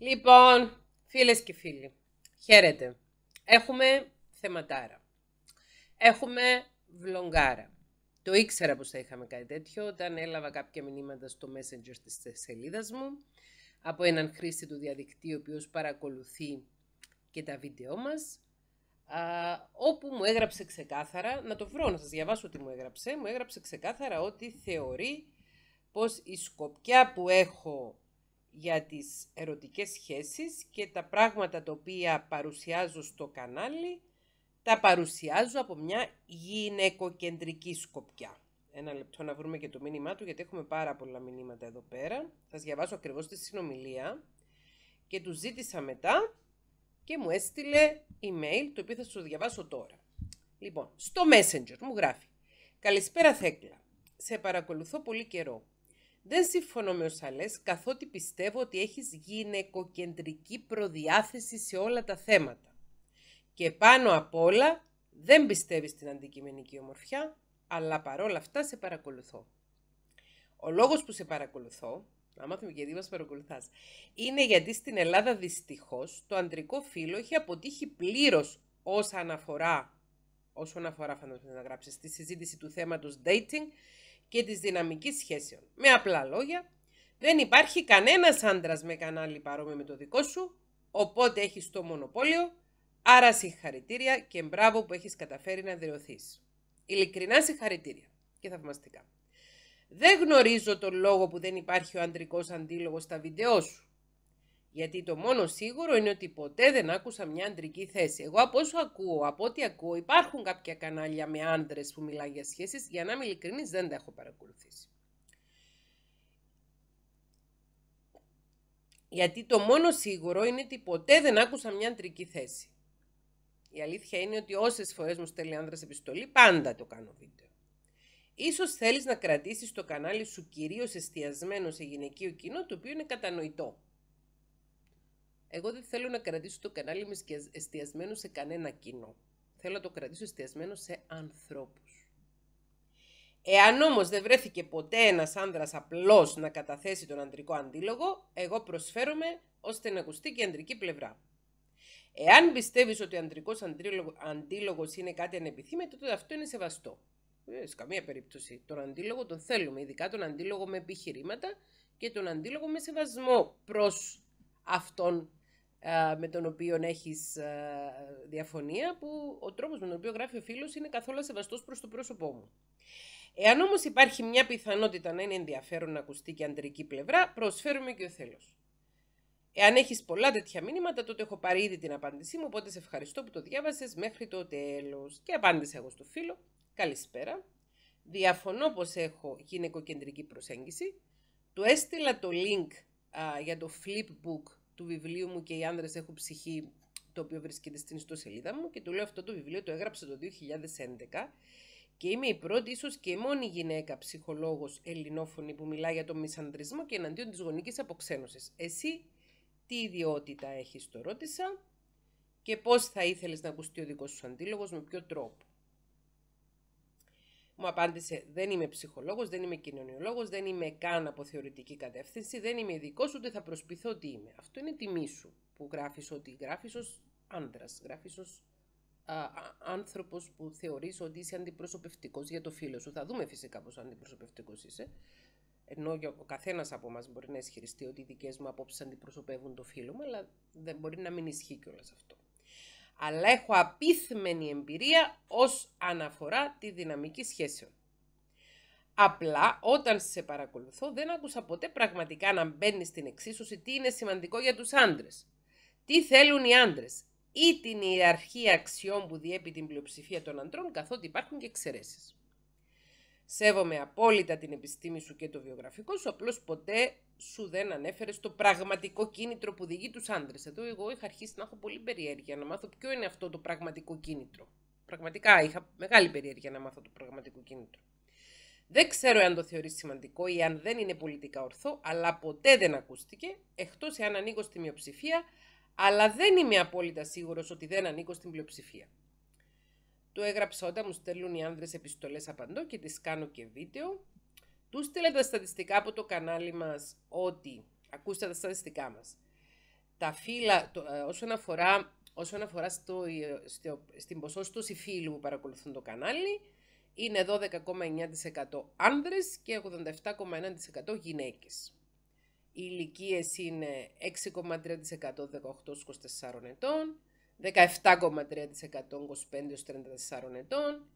Λοιπόν, φίλες και φίλοι, χαίρετε. Έχουμε θεματάρα. Έχουμε βλογκάρα. Το ήξερα πως θα είχαμε κάτι τέτοιο όταν έλαβα κάποια μηνύματα στο Messenger της σελίδας μου από έναν χρήστη του διαδικτύου, ο οποίος παρακολουθεί και τα βίντεό μας, όπου μου έγραψε ξεκάθαρα, να το βρω να σας διαβάσω τι μου έγραψε, μου έγραψε ξεκάθαρα ότι θεωρεί πως η σκοπιά που έχω για τις ερωτικές σχέσεις και τα πράγματα τα οποία παρουσιάζω στο κανάλι τα παρουσιάζω από μια γυναικοκεντρική σκοπιά. Ένα λεπτό να βρούμε και το μήνυμά του γιατί έχουμε πάρα πολλά μηνύματα εδώ πέρα. Θα διαβάσω ακριβώς τη συνομιλία και του ζήτησα μετά και μου έστειλε email το οποίο θα σου διαβάσω τώρα. Λοιπόν, στο Messenger μου γράφει «Καλησπέρα Θέκλα, σε παρακολουθώ πολύ καιρό. Δεν συμφωνώ με όσα λες, καθότι πιστεύω ότι έχεις γυναικοκεντρική προδιάθεση σε όλα τα θέματα. Και πάνω απ' όλα δεν πιστεύεις στην αντικειμενική ομορφιά, αλλά παρόλα αυτά σε παρακολουθώ. Ο λόγος που σε παρακολουθώ, να μάθουμε γιατί μας παρακολουθάς, είναι γιατί στην Ελλάδα δυστυχώς το αντρικό φύλλο έχει αποτύχει πλήρως όσον αφορά, όσον αφορά φαντάζομαι να γράψεις, τη συζήτηση του θέματος dating και της δυναμικής σχέσεων. Με απλά λόγια, δεν υπάρχει κανένας άντρας με κανάλι παρόμοιο με το δικό σου, οπότε έχεις το μονοπόλιο, άρα συγχαρητήρια και μπράβο που έχεις καταφέρει να δηλωθείς. Ειλικρινά συγχαρητήρια και θαυμαστικά. Δεν γνωρίζω τον λόγο που δεν υπάρχει ο αντρικός αντίλογος στα βίντεό σου. Γιατί το μόνο σίγουρο είναι ότι ποτέ δεν άκουσα μια αντρική θέση. Εγώ από όσο ακούω, από ό,τι ακούω, υπάρχουν κάποια κανάλια με άντρες που μιλάνε για σχέσεις. Για να είμαι ειλικρινής, δεν τα έχω παρακολουθήσει. Γιατί το μόνο σίγουρο είναι ότι ποτέ δεν άκουσα μια αντρική θέση. Η αλήθεια είναι ότι όσες φορές μου στέλνει άντρας επιστολή, πάντα το κάνω βίντεο. Σω θέλεις να κρατήσεις το κανάλι σου κυρίως εστιασμένο σε γυναικείο κοινό, το οποίο είναι κατανοητό. Εγώ δεν θέλω να κρατήσω το κανάλι μου εστιασμένο σε κανένα κοινό. Θέλω να το κρατήσω εστιασμένο σε ανθρώπους. Εάν όμως δεν βρέθηκε ποτέ ένας άνδρας απλός να καταθέσει τον αντρικό αντίλογο, εγώ προσφέρομαι ώστε να ακουστεί και η αντρική πλευρά. Εάν πιστεύεις ότι ο αντρικός αντίλογος είναι κάτι ανεπιθύμητο, τότε αυτό είναι σεβαστό. Ε, σε καμία περίπτωση. Τον αντίλογο τον θέλουμε, ειδικά τον αντίλογο με επιχειρήματα και τον αντίλογο με σεβασμό προς αυτόν ε, με τον οποίο έχεις ε, διαφωνία, που ο τρόπος με τον οποίο γράφει ο φίλος είναι καθόλου σεβαστός προς το πρόσωπό μου. Εάν όμως υπάρχει μια πιθανότητα να είναι ενδιαφέρον να ακουστεί και αντρική πλευρά, προσφέρουμε και ο θέλος. Εάν έχεις πολλά τέτοια μήνυματα, τότε έχω πάρει ήδη την απάντησή μου, οπότε σε ευχαριστώ που το διάβασες μέχρι το τέλος. Και απάντησα εγώ στο φίλο. Καλησπέρα. Διαφωνώ πως έχω γυναικοκεντρική προσέγγιση. Του έστειλα το link για το flipbook του βιβλίου μου και οι άνδρες έχουν ψυχή το οποίο βρίσκεται στην ιστοσελίδα μου και του λέω αυτό το βιβλίο το έγραψε το 2011 και είμαι η πρώτη, ίσως και η μόνη γυναίκα ψυχολόγος ελληνόφωνη που μιλά για τον μισανδρισμό και εναντίον της γονικής αποξένωσης. Εσύ τι ιδιότητα έχεις, το ρώτησα και πώς θα ήθελες να ακουστεί ο δικός σου αντίλογος, με ποιο τρόπο. Μου απάντησε: Δεν είμαι κοινωνιολόγος, δεν είμαι από θεωρητική κατεύθυνση, δεν είμαι καν από θεωρητική κατεύθυνση, δεν είμαι ειδικός, ούτε θα προσπιθώ ότι είμαι. Αυτό είναι τιμή σου που γράφεις ότι γράφεις ως άντρας, γράφεις ως άνθρωπος που θεωρείς ότι είσαι αντιπροσωπευτικός για το φίλο σου. Θα δούμε φυσικά πόσο αντιπροσωπευτικός είσαι. Ενώ ο καθένας από εμά μπορεί να ισχυριστεί ότι οι δικές μου απόψεις αντιπροσωπεύουν το φίλο μου, αλλά δεν μπορεί να μην ισχύει κιόλας αυτό αλλά έχω απίθμενη εμπειρία ως αναφορά τη δυναμική σχέσεων. Απλά όταν σε παρακολουθώ δεν άκουσα ποτέ πραγματικά να μπαίνει στην εξίσωση τι είναι σημαντικό για τους άντρες. Τι θέλουν οι άντρες ή την ιεραρχία αξιών που διέπει την πλειοψηφία των αντρών καθότι υπάρχουν και εξαιρέσεις. Σέβομαι απόλυτα την επιστήμη σου και το βιογραφικό σου, απλώς ποτέ σου δεν ανέφερες το πραγματικό κίνητρο που διηγεί τους άντρες. Εδώ εγώ είχα αρχίσει να έχω πολύ περιέργεια να μάθω ποιο είναι αυτό το πραγματικό κίνητρο. Πραγματικά είχα μεγάλη περιέργεια να μάθω το πραγματικό κίνητρο. Δεν ξέρω αν το θεωρείς σημαντικό ή αν δεν είναι πολιτικά ορθό, αλλά ποτέ δεν ακούστηκε, Εκτός εάν ανήκω στη μειοψηφία, αλλά δεν είμαι απόλυτα σίγουρος ότι δεν ανήκω στην πλειοψηφία. Του έγραψα όταν μου στέλνουν οι άνδρες επιστολές απαντώ και τις κάνω και βίντεο. Του στείλα τα στατιστικά από το κανάλι μας ότι, ακούστε τα στατιστικά μας, τα φύλλα, ε, όσον αφορά, όσον αφορά στο, ε, στο, στην ποσόστοση φίλου που παρακολουθούν το κανάλι, είναι 12,9% άνδρες και 87,1% γυναίκες. Οι ηλικίες είναι 6,3% 18-24 ετών, 17,3% 25-34 ετών,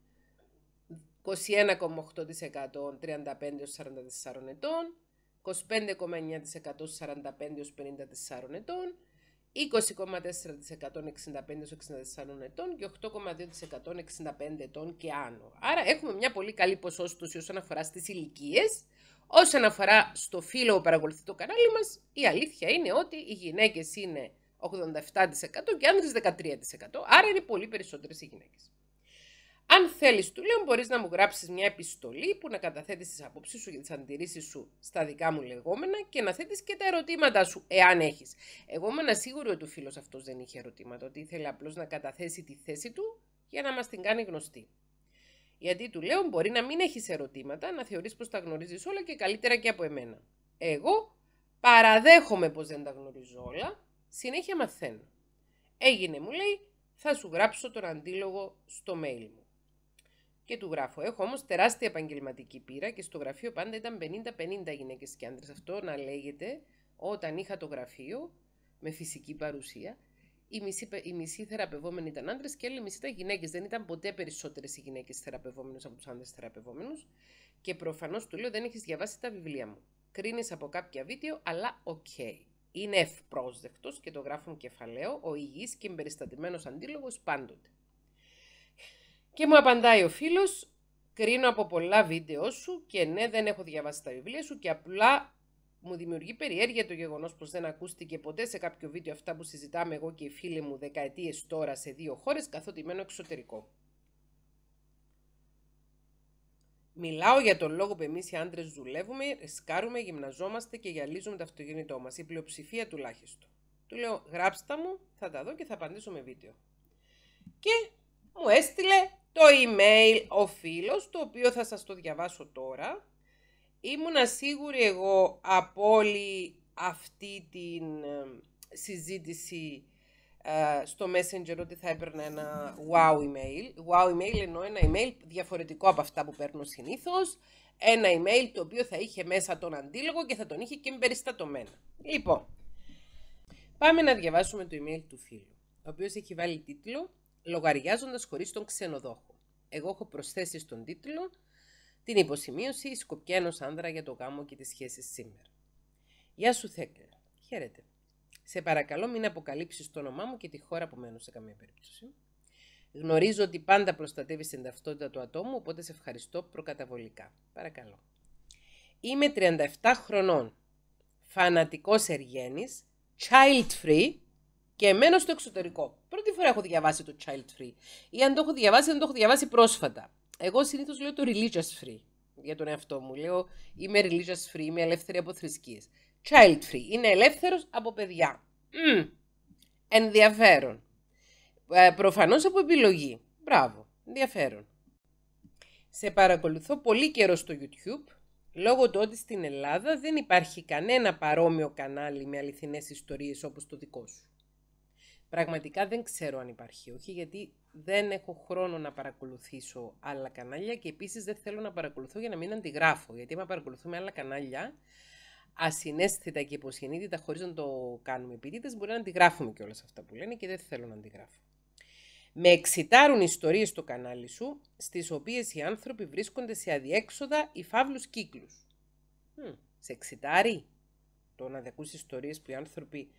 21,8% 35-44 ετών, 25,9% 45-54 ετών, 20,4% 65-64 ετών και 8,2% 65 ετών και άνω. Άρα έχουμε μια πολύ καλή ποσόστοση όσον αφορά στις ηλικίες. Όσον αφορά στο φύλλο που παρακολουθεί το κανάλι μας, η αλήθεια είναι ότι οι γυναίκες είναι 87% και άνδρες 13%. Άρα είναι πολύ περισσότερες οι γυναίκες. Αν θέλεις, του λέω, μπορείς να μου γράψεις μια επιστολή που να καταθέτεις τις απόψεις σου και τις αντιρρήσεις σου στα δικά μου λεγόμενα και να θέτεις και τα ερωτήματα σου, εάν έχεις. Εγώ ήμουν σίγουρο ότι ο φίλος αυτός δεν είχε ερωτήματα, ότι ήθελε απλώς να καταθέσει τη θέση του για να μας την κάνει γνωστή. Γιατί του λέω, μπορεί να μην έχεις ερωτήματα, να θεωρείς πως τα γνωρίζεις όλα και καλύτερα και από εμένα. Εγώ παραδέχομαι πως δεν τα γνωρίζω όλα, Συνέχεια μαθαίνω. Έγινε, μου λέει, θα σου γράψω τον αντίλογο στο mail μου. Και του γράφω. Έχω όμως τεράστια επαγγελματική πείρα και στο γραφείο πάντα ήταν 50-50 γυναίκες και άντρε. Αυτό να λέγεται όταν είχα το γραφείο με φυσική παρουσία. Οι μισή οι θεραπευόμενοι ήταν άντρε και άλλοι μισή ήταν γυναίκες. Δεν ήταν ποτέ περισσότερες οι γυναίκες θεραπευόμενες από τους άντρε θεραπευόμενους. Και προφανώς του λέω: Δεν έχεις διαβάσει τα βιβλία μου. Κρίνεις από κάποια βίντεο, αλλά οκ. Okay είναι ευπρόσδεκτος και το γράφουν κεφαλαίο, ο υγιής και εμπεριστατημένος αντίλογος πάντοτε. Και μου απαντάει ο φίλος, κρίνω από πολλά βίντεο σου και ναι δεν έχω διαβάσει τα βιβλία σου και απλά μου δημιουργεί περιέργεια το γεγονός πως δεν ακούστηκε ποτέ σε κάποιο βίντεο αυτά που συζητάμε εγώ και οι φίλοι μου δεκαετίες τώρα σε δύο χώρες, καθότι μένω εξωτερικό. Μιλάω για τον λόγο που εμείς οι άντρες δουλεύουμε, σκάρουμε, γυμναζόμαστε και γυαλίζουμε το αυτοκίνητό μας. Η πλειοψηφία τουλάχιστον. Του λέω, γράψτε μου, θα τα δω και θα απαντήσω με βίντεο. Και μου έστειλε το email ο φίλος, το οποίο θα σας το διαβάσω τώρα. Ήμουνα σίγουρη εγώ από όλη αυτή την ε, συζήτηση ε, στο Messenger ότι θα έπαιρνα ένα wow email. Wow email εννοώ ένα email διαφορετικό από αυτά που παίρνω συνήθως. Ένα email το οποίο θα είχε μέσα τον αντίλογο και θα τον είχε και εμπεριστατωμένα. Λοιπόν, πάμε να διαβάσουμε το email του φίλου, ο οποίος έχει βάλει τίτλο Λογαριάζοντας χωρίς τον ξενοδόχο». Εγώ έχω προσθέσει στον τίτλο την υποσημείωση Σκοπιάνο άνδρα για το γάμο και τις σχέσεις σήμερα». Γεια σου Θέκλα, χαίρετε. Σε παρακαλώ μην αποκαλύψεις το όνομά μου και τη χώρα που μένω σε καμία περίπτωση. Γνωρίζω ότι πάντα προστατεύεις την ταυτότητα του ατόμου, οπότε σε ευχαριστώ προκαταβολικά. Παρακαλώ. Είμαι 37 χρονών, φανατικός εργένης, child free και μένω στο εξωτερικό. Πρώτη φορά έχω διαβάσει το child free ή αν το έχω διαβάσει, αν το έχω διαβάσει πρόσφατα. Εγώ συνήθως λέω το religious free για τον εαυτό μου. Λέω είμαι religious free, είμαι ελεύθερη από child free. Είναι ελεύθερος από παιδιά. Ενδιαφέρον. Ε, προφανώς από επιλογή. Μπράβο. Ενδιαφέρον. Σε παρακολουθώ πολύ καιρό στο YouTube, λόγω του ότι στην Ελλάδα δεν υπάρχει κανένα παρόμοιο κανάλι με αληθινές ιστορίες όπως το δικό σου. Πραγματικά δεν ξέρω αν υπάρχει όχι, γιατί δεν έχω χρόνο να παρακολουθήσω άλλα κανάλια και επίσης δεν θέλω να παρακολουθώ για να μην αντιγράφω, γιατί άμα παρακολουθούμε άλλα κανάλια ασυνέστητα και υποσυνείδητα, χωρίς να το κάνουμε επίτηδες, μπορεί να αντιγράφουμε και όλα αυτά που λένε και δεν θέλω να αντιγράφω. Με εξητάρουν ιστορίες στο κανάλι σου, στις οποίες οι άνθρωποι βρίσκονται σε αδιέξοδα ή φαύλους κύκλους. Σε εξητάρει το να διακούς ιστορίες που οι άνθρωποι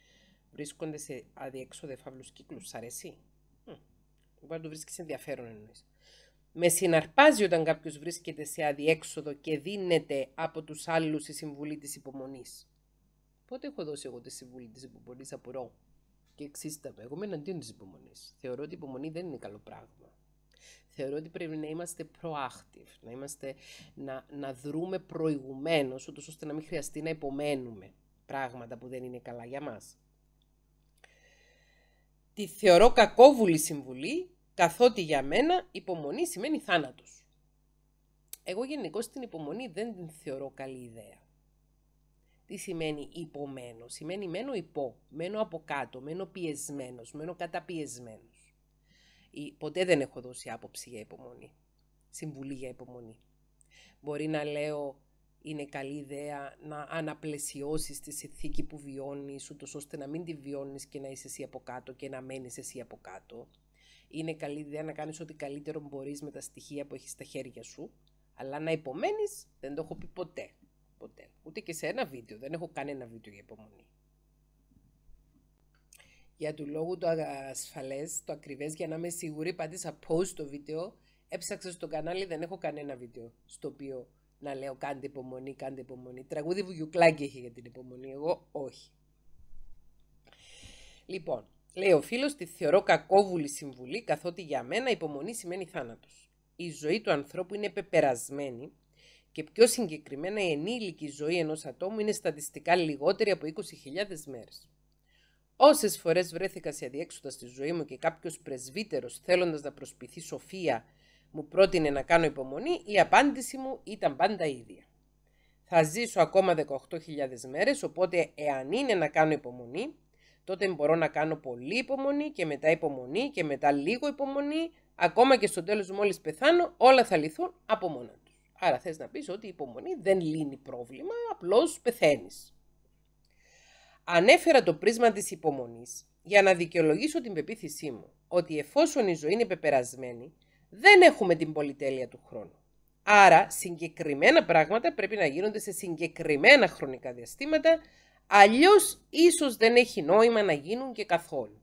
βρίσκονται σε αδιέξοδα ή φαύλους κύκλους. Σ' αρέσει. Mm. το βρίσκεις ενδιαφέρον εννοείς. Με συναρπάζει όταν κάποιος βρίσκεται σε αδιέξοδο και δίνεται από τους άλλους η συμβουλή της υπομονής. Πότε έχω δώσει εγώ τη συμβουλή της υπομονής, απορώ. Και πω. Εγώ είμαι εναντίον της υπομονής. Θεωρώ ότι η υπομονή δεν είναι καλό πράγμα. Θεωρώ ότι πρέπει να είμαστε proactive, να, είμαστε, να, να δρούμε προηγουμένως, ούτως ώστε να μην χρειαστεί να υπομένουμε πράγματα που δεν είναι καλά για μας. Τη θεωρώ κακόβουλη συμβουλή Καθότι για μένα υπομονή σημαίνει θάνατος. Εγώ γενικώ την υπομονή δεν την θεωρώ καλή ιδέα. Τι σημαίνει υπομένος. Σημαίνει μένω υπό, μένω από κάτω, μένω πιεσμένος, μένω καταπιεσμένος. ποτέ δεν έχω δώσει άποψη για υπομονή. Συμβουλή για υπομονή. Μπορεί να λέω είναι καλή ιδέα να αναπλαισιώσεις τη συνθήκη που βιώνεις, ούτως ώστε να μην τη βιώνεις και να είσαι εσύ από κάτω και να μένεις εσύ από κάτω είναι καλή ιδέα να κάνεις ό,τι καλύτερο μπορείς με τα στοιχεία που έχεις στα χέρια σου, αλλά να υπομένεις δεν το έχω πει ποτέ. ποτέ. Ούτε και σε ένα βίντεο, δεν έχω κανένα βίντεο για υπομονή. Για του λόγου το ασφαλές, το ακριβές για να είμαι σίγουρη, πάτησα πω το βίντεο, έψαξα στο κανάλι, δεν έχω κανένα βίντεο στο οποίο να λέω κάντε υπομονή, κάντε υπομονή. Τραγούδι βουγιουκλάκι έχει για την υπομονή, εγώ όχι. Λοιπόν, Λέει ο φίλος, τη θεωρώ κακόβουλη συμβουλή, καθότι για μένα υπομονή σημαίνει θάνατος. Η ζωή του ανθρώπου είναι πεπερασμένη και πιο συγκεκριμένα η ενήλικη ζωή ενός ατόμου είναι στατιστικά λιγότερη από 20.000 μέρες. Όσες φορές βρέθηκα σε αδιέξοδα στη ζωή μου και κάποιος πρεσβύτερος θέλοντας να προσποιηθεί σοφία μου πρότεινε να κάνω υπομονή, η απάντηση μου ήταν πάντα ίδια. Θα ζήσω ακόμα 18.000 μέρες, οπότε εάν είναι να κάνω υπομονή, τότε μπορώ να κάνω πολύ υπομονή και μετά υπομονή και μετά λίγο υπομονή, ακόμα και στο τέλος μόλις πεθάνω, όλα θα λυθούν από μόνα τους. Άρα θες να πεις ότι η υπομονή δεν λύνει πρόβλημα, απλώς πεθαίνεις. Ανέφερα το πρίσμα της υπομονής για να δικαιολογήσω την πεποίθησή μου ότι εφόσον η ζωή είναι πεπερασμένη, δεν έχουμε την πολυτέλεια του χρόνου. Άρα συγκεκριμένα πράγματα πρέπει να γίνονται σε συγκεκριμένα χρονικά διαστήματα, Αλλιώς ίσως δεν έχει νόημα να γίνουν και καθόλου.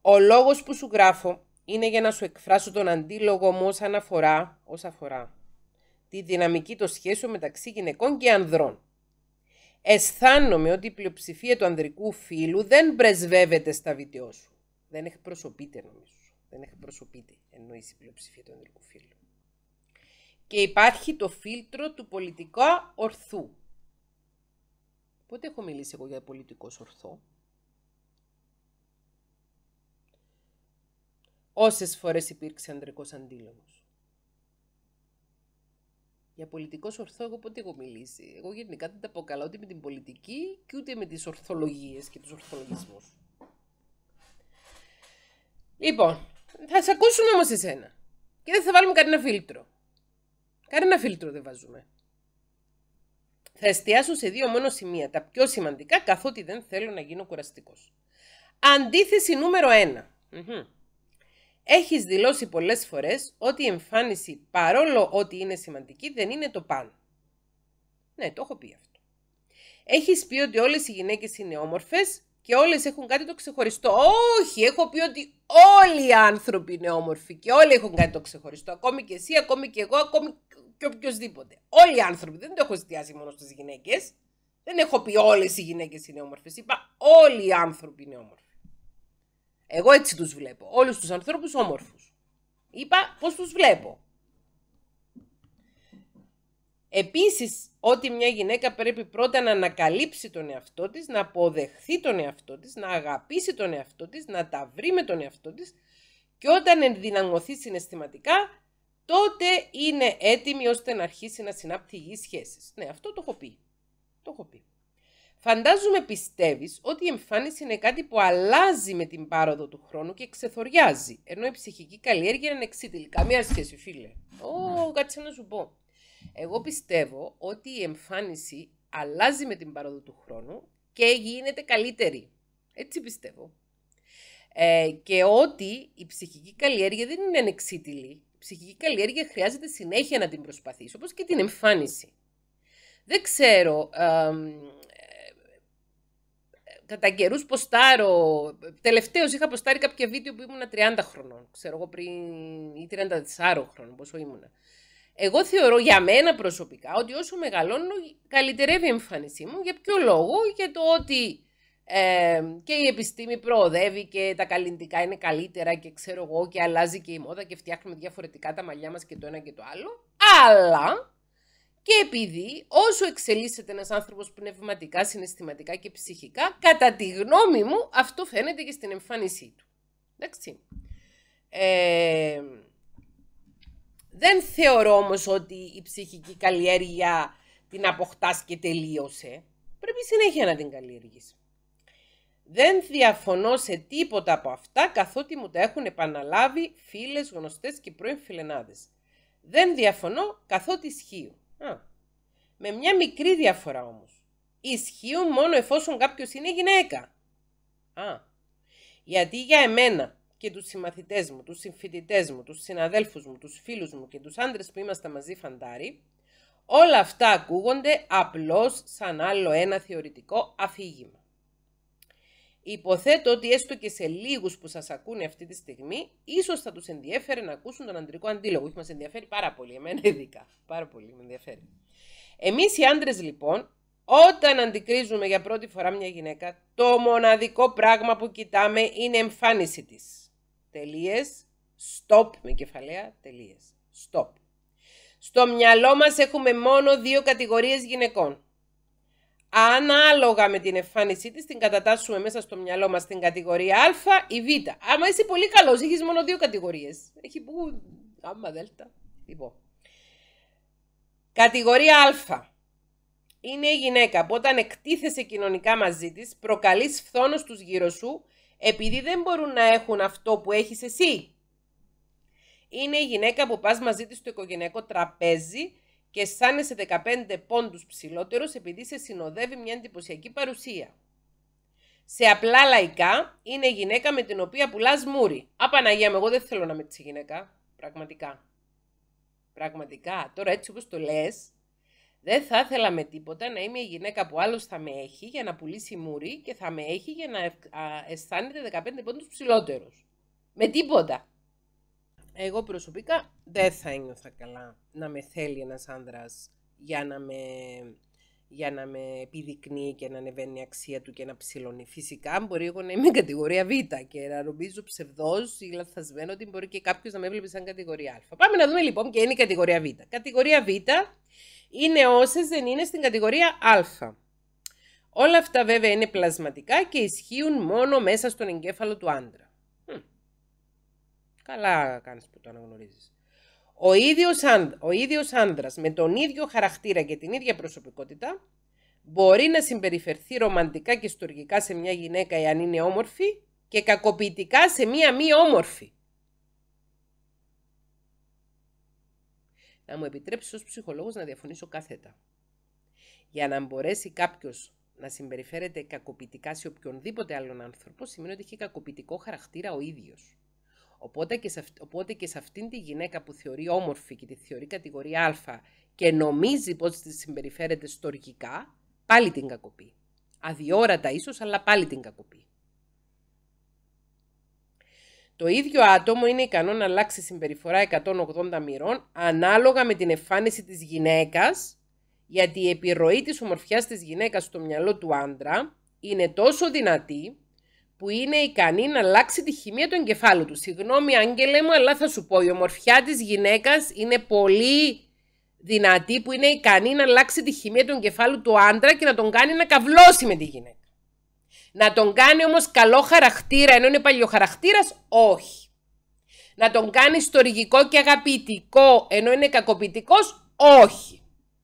Ο λόγος που σου γράφω είναι για να σου εκφράσω τον αντίλογο μου όσον αφορά, αφορά τη δυναμική των σχέσεων μεταξύ γυναικών και ανδρών. Αισθάνομαι ότι η πλειοψηφία του ανδρικού φίλου δεν πρεσβεύεται στα βίντεο σου. Δεν εκπροσωπείται νομίζω. Δεν εκπροσωπείται εννοείς η πλειοψηφία του ανδρικού φίλου. Και υπάρχει το φίλτρο του πολιτικά ορθού. Πότε έχω μιλήσει εγώ για πολιτικό ορθό. Όσες φορές υπήρξε ανδρικός αντίλογος. Για πολιτικό ορθό εγώ πότε έχω μιλήσει. Εγώ γενικά δεν τα αποκαλώ ούτε με την πολιτική και ούτε με τις ορθολογίες και τους ορθολογισμούς. Λοιπόν, θα σε ακούσουμε όμως εσένα. Και δεν θα βάλουμε κανένα φίλτρο. Κανένα φίλτρο δεν βάζουμε. Θα εστιάσω σε δύο μόνο σημεία, τα πιο σημαντικά, καθότι δεν θέλω να γίνω κουραστικός. Αντίθεση νούμερο 1. Έχεις δηλώσει πολλές φορές ότι η εμφάνιση, παρόλο ότι είναι σημαντική, δεν είναι το πάνω. Ναι, το έχω πει αυτό. Έχεις πει ότι όλες οι γυναίκες είναι όμορφες και όλες έχουν κάτι το ξεχωριστό. Όχι, έχω πει ότι όλοι οι άνθρωποι είναι όμορφοι και όλοι έχουν κάτι το ξεχωριστό. Ακόμη και εσύ, ακόμη και εγώ, ακόμη και οποιοδήποτε. Όλοι οι άνθρωποι, δεν το έχω εστιάσει μόνο στις γυναίκες. Δεν έχω πει όλες οι γυναίκες είναι όμορφες. Είπα όλοι οι άνθρωποι είναι όμορφοι. Εγώ έτσι τους βλέπω. Όλους τους ανθρώπους όμορφους. Είπα πώς τους βλέπω. Επίσης, ότι μια γυναίκα πρέπει πρώτα να ανακαλύψει τον εαυτό της, να αποδεχθεί τον εαυτό της, να αγαπήσει τον εαυτό της, να τα βρει με τον εαυτό της, και όταν ενδυναμωθεί συναισθηματικά τότε είναι έτοιμη ώστε να αρχίσει να συνάπτει υγιείς σχέσεις. Ναι, αυτό το έχω πει. Το έχω πει. Φαντάζομαι πιστεύεις ότι η εμφάνιση είναι κάτι που αλλάζει με την πάροδο του χρόνου και ξεθοριάζει, ενώ η ψυχική καλλιέργεια είναι εξίτηλη. Καμία σχέση, φίλε. Ω, κάτσε να σου πω. Εγώ πιστεύω ότι η εμφάνιση αλλάζει με την πάροδο του χρόνου και γίνεται καλύτερη. Έτσι πιστεύω. Ε, και ότι η ψυχική καλλιέργεια δεν είναι ανεξίτηλη ψυχική καλλιέργεια χρειάζεται συνέχεια να την προσπαθείς, όπως και την εμφάνιση. Δεν ξέρω, ε, κατά καιρούς ποστάρω, τελευταίως είχα ποστάρει κάποια βίντεο που ήμουν 30 χρονών, ξέρω εγώ πριν ή 34 χρονών πόσο ήμουνα. Εγώ θεωρώ για μένα προσωπικά ότι όσο μεγαλώνω καλυτερεύει η εμφάνισή μου. Για ποιο λόγο, για το ότι και η επιστήμη προοδεύει και τα καλλιντικά είναι καλύτερα και ξέρω εγώ και αλλάζει και η μόδα και φτιάχνουμε διαφορετικά τα μαλλιά μας και το ένα και το άλλο. Αλλά και επειδή όσο εξελίσσεται ένας άνθρωπος πνευματικά, συναισθηματικά και ψυχικά, κατά τη γνώμη μου αυτό φαίνεται και στην εμφάνισή του. Εντάξει. Ε, δεν θεωρώ όμως ότι η ψυχική καλλιέργεια την αποκτάς και τελείωσε. Πρέπει συνέχεια να την καλλιεργήσει. Δεν διαφωνώ σε τίποτα από αυτά καθότι μου τα έχουν επαναλάβει φίλες, γνωστές και πρώην φιλενάδες. Δεν διαφωνώ καθότι ισχύουν. Α, με μια μικρή διαφορά όμως. Ισχύουν μόνο εφόσον κάποιος είναι γυναίκα. Α, γιατί για εμένα και τους συμμαθητές μου, τους συμφοιτητές μου, τους συναδέλφους μου, τους φίλους μου και τους άντρες που είμαστε μαζί φαντάρι, όλα αυτά ακούγονται απλώς σαν άλλο ένα θεωρητικό αφήγημα. Υποθέτω ότι έστω και σε λίγους που σας ακούνε αυτή τη στιγμή, ίσως θα τους ενδιαφέρει να ακούσουν τον αντρικό αντίλογο. Έχει μας ενδιαφέρει πάρα πολύ, εμένα ειδικά. Πάρα πολύ με ενδιαφέρει. Εμείς οι άντρες, λοιπόν, όταν αντικρίζουμε για πρώτη φορά μια γυναίκα, το μοναδικό πράγμα που κοιτάμε είναι εμφάνιση της. Τελείες. Stop με κεφαλαία. Τελείες. Stop. Στο μυαλό μας έχουμε μόνο δύο κατηγορίες γυναικών ανάλογα με την εμφάνισή της, την κατατάσσουμε μέσα στο μυαλό μας στην κατηγορία Α ή Β. Άμα είσαι πολύ καλός, έχεις μόνο δύο κατηγορίες. Έχει που. Άμα Δέλτα. Λοιπόν. Κατηγορία Α. Είναι η γυναίκα που όταν εκτίθεσαι κοινωνικά μαζί της, προκαλείς φθόνος στου γύρω σου, επειδή δεν μπορούν να έχουν αυτό που έχει εσύ. Είναι η γυναικα που οταν εκτιθεσαι κοινωνικα μαζι τη προκαλει φθονο τους γυρω σου επειδη δεν μπορουν να εχουν αυτο που εχει εσυ ειναι η γυναικα που πας μαζί της στο οικογενειακό τραπέζι και αισθάνεσαι 15 πόντους ψηλότερος επειδή σε συνοδεύει μια εντυπωσιακή παρουσία. Σε απλά λαϊκά είναι η γυναίκα με την οποία πουλάς μούρι. Απαναγία μου, εγώ δεν θέλω να είμαι τσιγυναίκα. γυναίκα. Πραγματικά. Πραγματικά. Τώρα έτσι όπως το λες, δεν θα ήθελα με τίποτα να είμαι η γυναίκα που άλλος θα με έχει για να πουλήσει μούρι και θα με έχει για να αισθάνεται 15 πόντους ψηλότερος. Με τίποτα εγώ προσωπικά δεν θα ένιωθα καλά να με θέλει ένας άνδρας για να με, για να με επιδεικνύει και να ανεβαίνει η αξία του και να ψηλώνει. Φυσικά μπορεί εγώ να είμαι κατηγορία Β και να νομίζω ψευδός ή λαθασμένο ότι μπορεί και κάποιος να με έβλεπε σαν κατηγορία Α. Πάμε να δούμε λοιπόν και είναι η κατηγορία Β. Κατηγορία Β είναι όσε δεν είναι στην κατηγορία Α. Όλα αυτά βέβαια είναι πλασματικά και ισχύουν μόνο μέσα στον εγκέφαλο του άντρα. Καλά κάνεις που το αναγνωρίζεις. Ο ίδιος ο ίδιος άντρας με τον ίδιο χαρακτήρα και την ίδια προσωπικότητα μπορεί να συμπεριφερθεί ρομαντικά και στοργικά σε μια γυναίκα εάν είναι όμορφη και κακοποιητικά σε μια μη όμορφη. Να μου επιτρέψεις ως ψυχολόγος να διαφωνήσω κάθετα. Για να μπορέσει κάποιος να συμπεριφέρεται κακοποιητικά σε οποιονδήποτε άλλον άνθρωπο σημαίνει ότι έχει κακοποιητικό χαρακτήρα ο ίδιος. Οπότε και, σε, οπότε αυτήν τη γυναίκα που θεωρεί όμορφη και τη θεωρεί κατηγορία Α και νομίζει πως της συμπεριφέρεται στοργικά, πάλι την κακοποιεί. Αδιόρατα ίσως, αλλά πάλι την κακοποιεί. Το ίδιο άτομο είναι ικανό να αλλάξει συμπεριφορά 180 μοιρών ανάλογα με την εμφάνιση της γυναίκας, γιατί η επιρροή της ομορφιάς της γυναίκας στο μυαλό του άντρα είναι τόσο δυνατή που είναι ικανή να αλλάξει τη χημεία του εγκεφάλου του. Συγγνώμη, Άγγελε μου, αλλά θα σου πω, η ομορφιά της γυναίκας είναι πολύ δυνατή που είναι ικανή να αλλάξει τη χημεία του εγκεφάλου του άντρα και να τον κάνει να καυλώσει με τη γυναίκα. Να τον κάνει όμως καλό χαρακτήρα ενώ είναι παλιό χαρακτήρας, όχι. Να τον κάνει στοργικό και αγαπητικό ενώ είναι κακοποιητικός, όχι.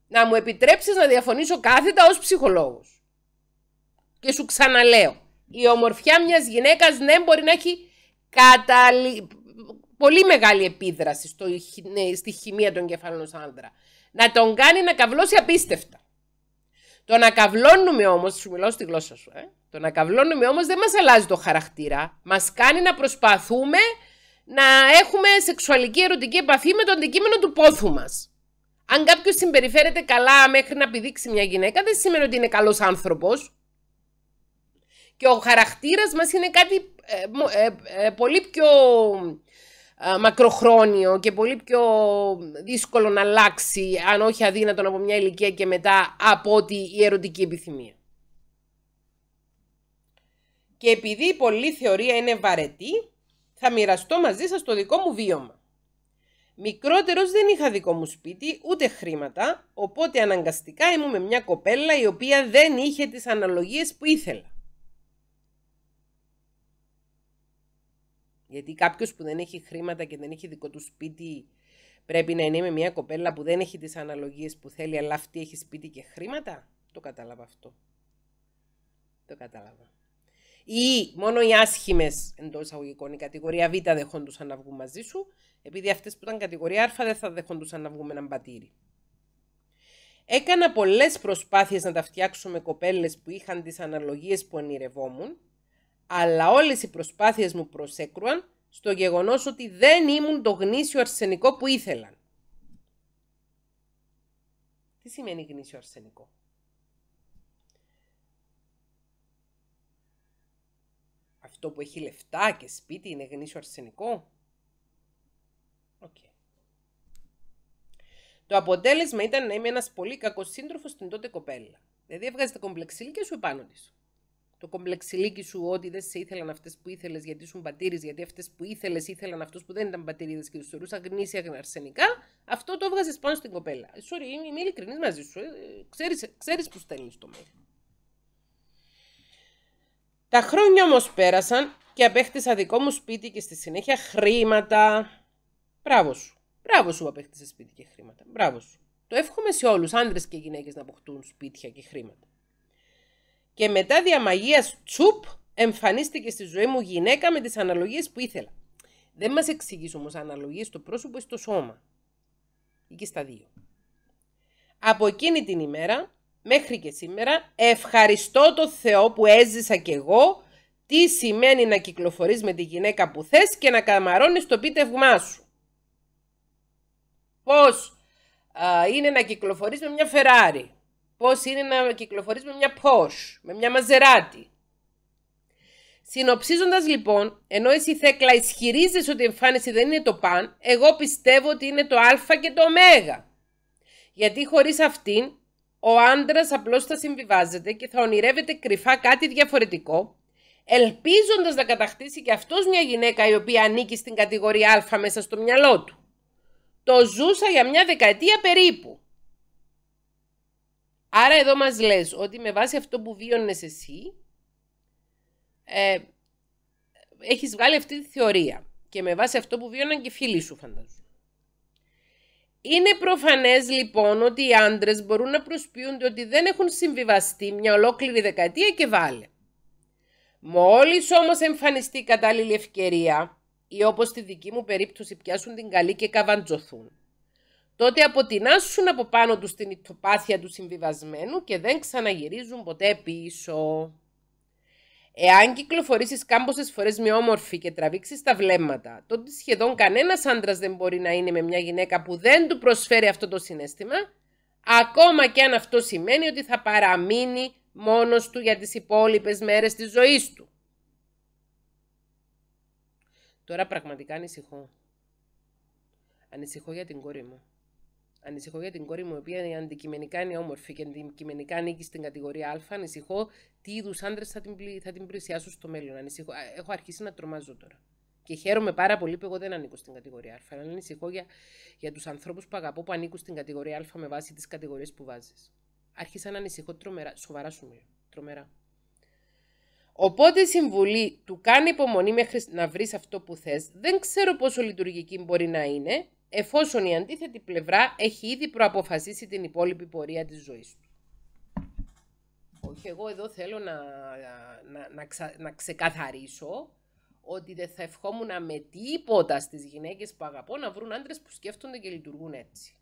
Να μου επιτρέψεις να διαφωνήσω κάθετα ως ψυχολόγος. Και σου ξαναλέω, η ομορφιά μιας γυναίκας ναι, μπορεί να έχει πολύ μεγάλη επίδραση στο... Ναι, στη χημεία των κεφαλών άντρα. Να τον κάνει να καβλώσει απίστευτα. Το να καβλώνουμε όμως, σου μιλάω στη γλώσσα σου, ε? το να καβλώνουμε όμως δεν μας αλλάζει το χαρακτήρα. Μας κάνει να προσπαθούμε να έχουμε σεξουαλική ερωτική επαφή με το αντικείμενο του πόθου μας. Αν κάποιος συμπεριφέρεται καλά μέχρι να πηδήξει μια γυναίκα, δεν σημαίνει ότι είναι καλός άνθρωπος και ο χαρακτήρας μας είναι κάτι ε, ε, ε, πολύ πιο μακροχρόνιο και πολύ πιο δύσκολο να αλλάξει, αν όχι αδύνατον από μια ηλικία και μετά, από ότι η ερωτική επιθυμία. Και επειδή η πολλή θεωρία είναι βαρετή, θα μοιραστώ μαζί σας το δικό μου βίωμα. Μικρότερος δεν είχα δικό μου σπίτι, ούτε χρήματα, οπότε αναγκαστικά ήμουν με μια κοπέλα η οποία δεν είχε τις αναλογίες που ήθελα. Γιατί κάποιος που δεν έχει χρήματα και δεν έχει δικό του σπίτι πρέπει να είναι με μια κοπέλα που δεν έχει τις αναλογίες που θέλει, αλλά αυτή έχει σπίτι και χρήματα. Το κατάλαβα αυτό. Το κατάλαβα. Ή μόνο οι άσχημες εντός εισαγωγικών, η κατηγορία Β δεχόντουσαν να βγουν μαζί σου, επειδή αυτές που ήταν κατηγορία Α δεν θα δεχόντουσαν να βγουν με έναν πατήρι. Έκανα πολλές προσπάθειες να τα φτιάξω με κοπέλες που είχαν τις αναλογίες που ονειρευόμουν, αλλά όλες οι προσπάθειες μου προσέκρουαν στο γεγονός ότι δεν ήμουν το γνήσιο αρσενικό που ήθελαν. Τι σημαίνει γνήσιο αρσενικό? Αυτό που έχει λεφτά και σπίτι είναι γνήσιο αρσενικό. Okay. Το αποτέλεσμα ήταν να είμαι ένας πολύ κακός σύντροφος στην τότε κοπέλα. Δηλαδή έβγαζε τα και σου επάνω της το κομπλεξιλίκι σου ότι δεν σε ήθελαν αυτές που ήθελες γιατί σου πατήρε, γιατί αυτές που ήθελες ήθελαν αυτούς που δεν ήταν πατήριδες και τους θεωρούσαν γνήσια αρσενικά, αυτό το έβγαζες πάνω στην κοπέλα. Ε, sorry, είμαι ειλικρινής μαζί σου. Ε, Ξέρεις που στέλνεις το mail. Τα χρόνια όμως πέρασαν και απέκτησα δικό μου σπίτι και στη συνέχεια χρήματα. Μπράβο σου. Μπράβο σου που απέκτησες σπίτι και χρήματα. Μπράβο σου. Το εύχομαι σε όλους, άντρε και γυναίκες, να αποκτούν σπίτια και χρήματα και μετά μαγεία τσουπ εμφανίστηκε στη ζωή μου γυναίκα με τις αναλογίες που ήθελα. Δεν μας εξηγείς όμως αναλογίες στο πρόσωπο ή στο σώμα. Εκεί στα δύο. Από εκείνη την ημέρα μέχρι και σήμερα ευχαριστώ το Θεό που έζησα κι εγώ τι σημαίνει να κυκλοφορείς με τη γυναίκα που θες και να καμαρώνεις το πίτευμά σου. Πώς α, είναι να κυκλοφορείς με μια Φεράρι. Πώς είναι να κυκλοφορείς με μια Porsche, με μια Μαζεράτη. Συνοψίζοντας λοιπόν, ενώ εσύ Θέκλα ισχυρίζεσαι ότι η εμφάνιση δεν είναι το παν, εγώ πιστεύω ότι είναι το α και το ω. Γιατί χωρίς αυτήν, ο άντρας απλώς θα συμβιβάζεται και θα ονειρεύεται κρυφά κάτι διαφορετικό, ελπίζοντας να κατακτήσει και αυτός μια γυναίκα η οποία ανήκει στην κατηγορία α μέσα στο μυαλό του. Το ζούσα για μια δεκαετία περίπου. Άρα εδώ μας λες ότι με βάση αυτό που βίωνες εσύ, ε, έχεις βγάλει αυτή τη θεωρία. Και με βάση αυτό που βίωναν και φίλοι σου φαντάζομαι. Είναι προφανές λοιπόν ότι οι άντρες μπορούν να προσποιούνται ότι δεν έχουν συμβιβαστεί μια ολόκληρη δεκαετία και βάλε. Μόλις όμως εμφανιστεί η κατάλληλη ευκαιρία ή όπως στη δική μου περίπτωση πιάσουν την καλή και καβαντζωθούν τότε αποτινάσουν από πάνω τους την ηττοπάθεια του συμβιβασμένου και δεν ξαναγυρίζουν ποτέ πίσω. Εάν κυκλοφορήσεις κάμποσες φορές με όμορφη και τραβήξεις τα βλέμματα, τότε σχεδόν κανένας άντρας δεν μπορεί να είναι με μια γυναίκα που δεν του προσφέρει αυτό το συνέστημα, ακόμα και αν αυτό σημαίνει ότι θα παραμείνει μόνος του για τις υπόλοιπες μέρες της ζωής του. Τώρα πραγματικά ανησυχώ. Ανησυχώ για την κόρη μου. Ανησυχώ για την κόρη μου, η οποία αντικειμενικά είναι όμορφη και αντικειμενικά ανήκει στην κατηγορία Α. Ανησυχώ τι είδους άντρες θα, την, θα την πλησιάσουν στο μέλλον. Ανησυχώ. Έχω αρχίσει να τρομάζω τώρα. Και χαίρομαι πάρα πολύ που εγώ δεν ανήκω στην κατηγορία Α. Αλλά ανησυχώ για, για τους ανθρώπους που αγαπώ που ανήκουν στην κατηγορία Α με βάση τις κατηγορίες που βάζεις. Άρχισα να ανησυχώ τρομερά. Σοβαρά σου μιλώ. Τρομερά. Οπότε η συμβουλή του κάνει υπομονή μέχρι να βρεις αυτό που θες, δεν ξέρω πόσο λειτουργική μπορεί να είναι, εφόσον η αντίθετη πλευρά έχει ήδη προαποφασίσει την υπόλοιπη πορεία της ζωής του. Όχι, εγώ εδώ θέλω να, να, να, να ξεκαθαρίσω ότι δεν θα ευχόμουν με τίποτα στις γυναίκες που αγαπώ να βρουν άντρες που σκέφτονται και λειτουργούν έτσι.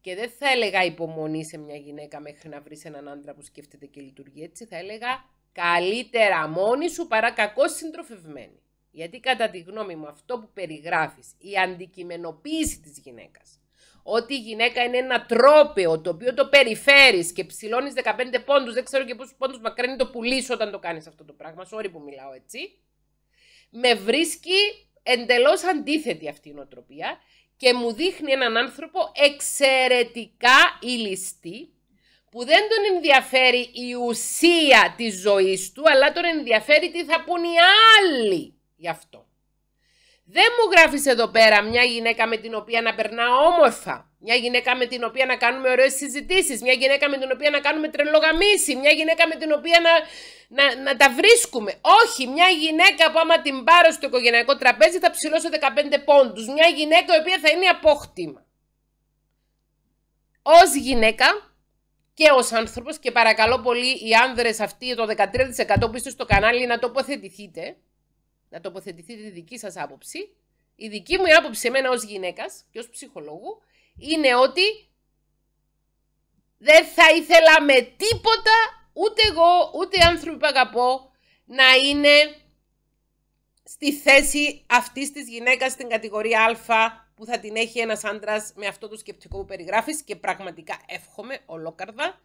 Και δεν θα έλεγα υπομονή σε μια γυναίκα μέχρι να βρεις έναν άντρα που σκέφτεται και λειτουργεί έτσι. Θα έλεγα καλύτερα μόνη σου παρά συντροφευμένη. Γιατί κατά τη γνώμη μου αυτό που περιγράφεις, η αντικειμενοποίηση της γυναίκας, ότι η γυναίκα είναι ένα τρόπεο το οποίο το περιφέρεις και ψηλώνεις 15 πόντους, δεν ξέρω και πόσους πόντους μακραίνει το πουλί όταν το κάνεις αυτό το πράγμα, sorry που μιλάω έτσι, με βρίσκει εντελώς αντίθετη αυτή η νοοτροπία και μου δείχνει έναν άνθρωπο εξαιρετικά ηλιστή, που δεν τον ενδιαφέρει η ουσία της ζωής του, αλλά τον ενδιαφέρει τι θα πούν οι άλλοι γι' αυτό. Δεν μου γράφεις εδώ πέρα μια γυναίκα με την οποία να περνά όμορφα. Μια γυναίκα με την οποία να κάνουμε ωραίες συζητήσεις. Μια γυναίκα με την οποία να κάνουμε τρελογαμίση. Μια γυναίκα με την οποία να, να, να τα βρίσκουμε. Όχι, μια γυναίκα που άμα την πάρω στο οικογενειακό τραπέζι θα ψηλώσω 15 πόντους. Μια γυναίκα η οποία θα είναι απόκτημα. Ως γυναίκα και ως άνθρωπος, και παρακαλώ πολύ οι άνδρες αυτοί, το 13% που είστε στο κανάλι, να τοποθετηθείτε να τοποθετηθείτε τη δική σας άποψη. Η δική μου άποψη εμένα ως γυναίκας και ως ψυχολόγου είναι ότι δεν θα ήθελα με τίποτα ούτε εγώ ούτε οι άνθρωποι που αγαπώ να είναι στη θέση αυτής της γυναίκας στην κατηγορία Α που θα την έχει ένας άντρας με αυτό το σκεπτικό που περιγράφεις και πραγματικά εύχομαι ολόκαρδα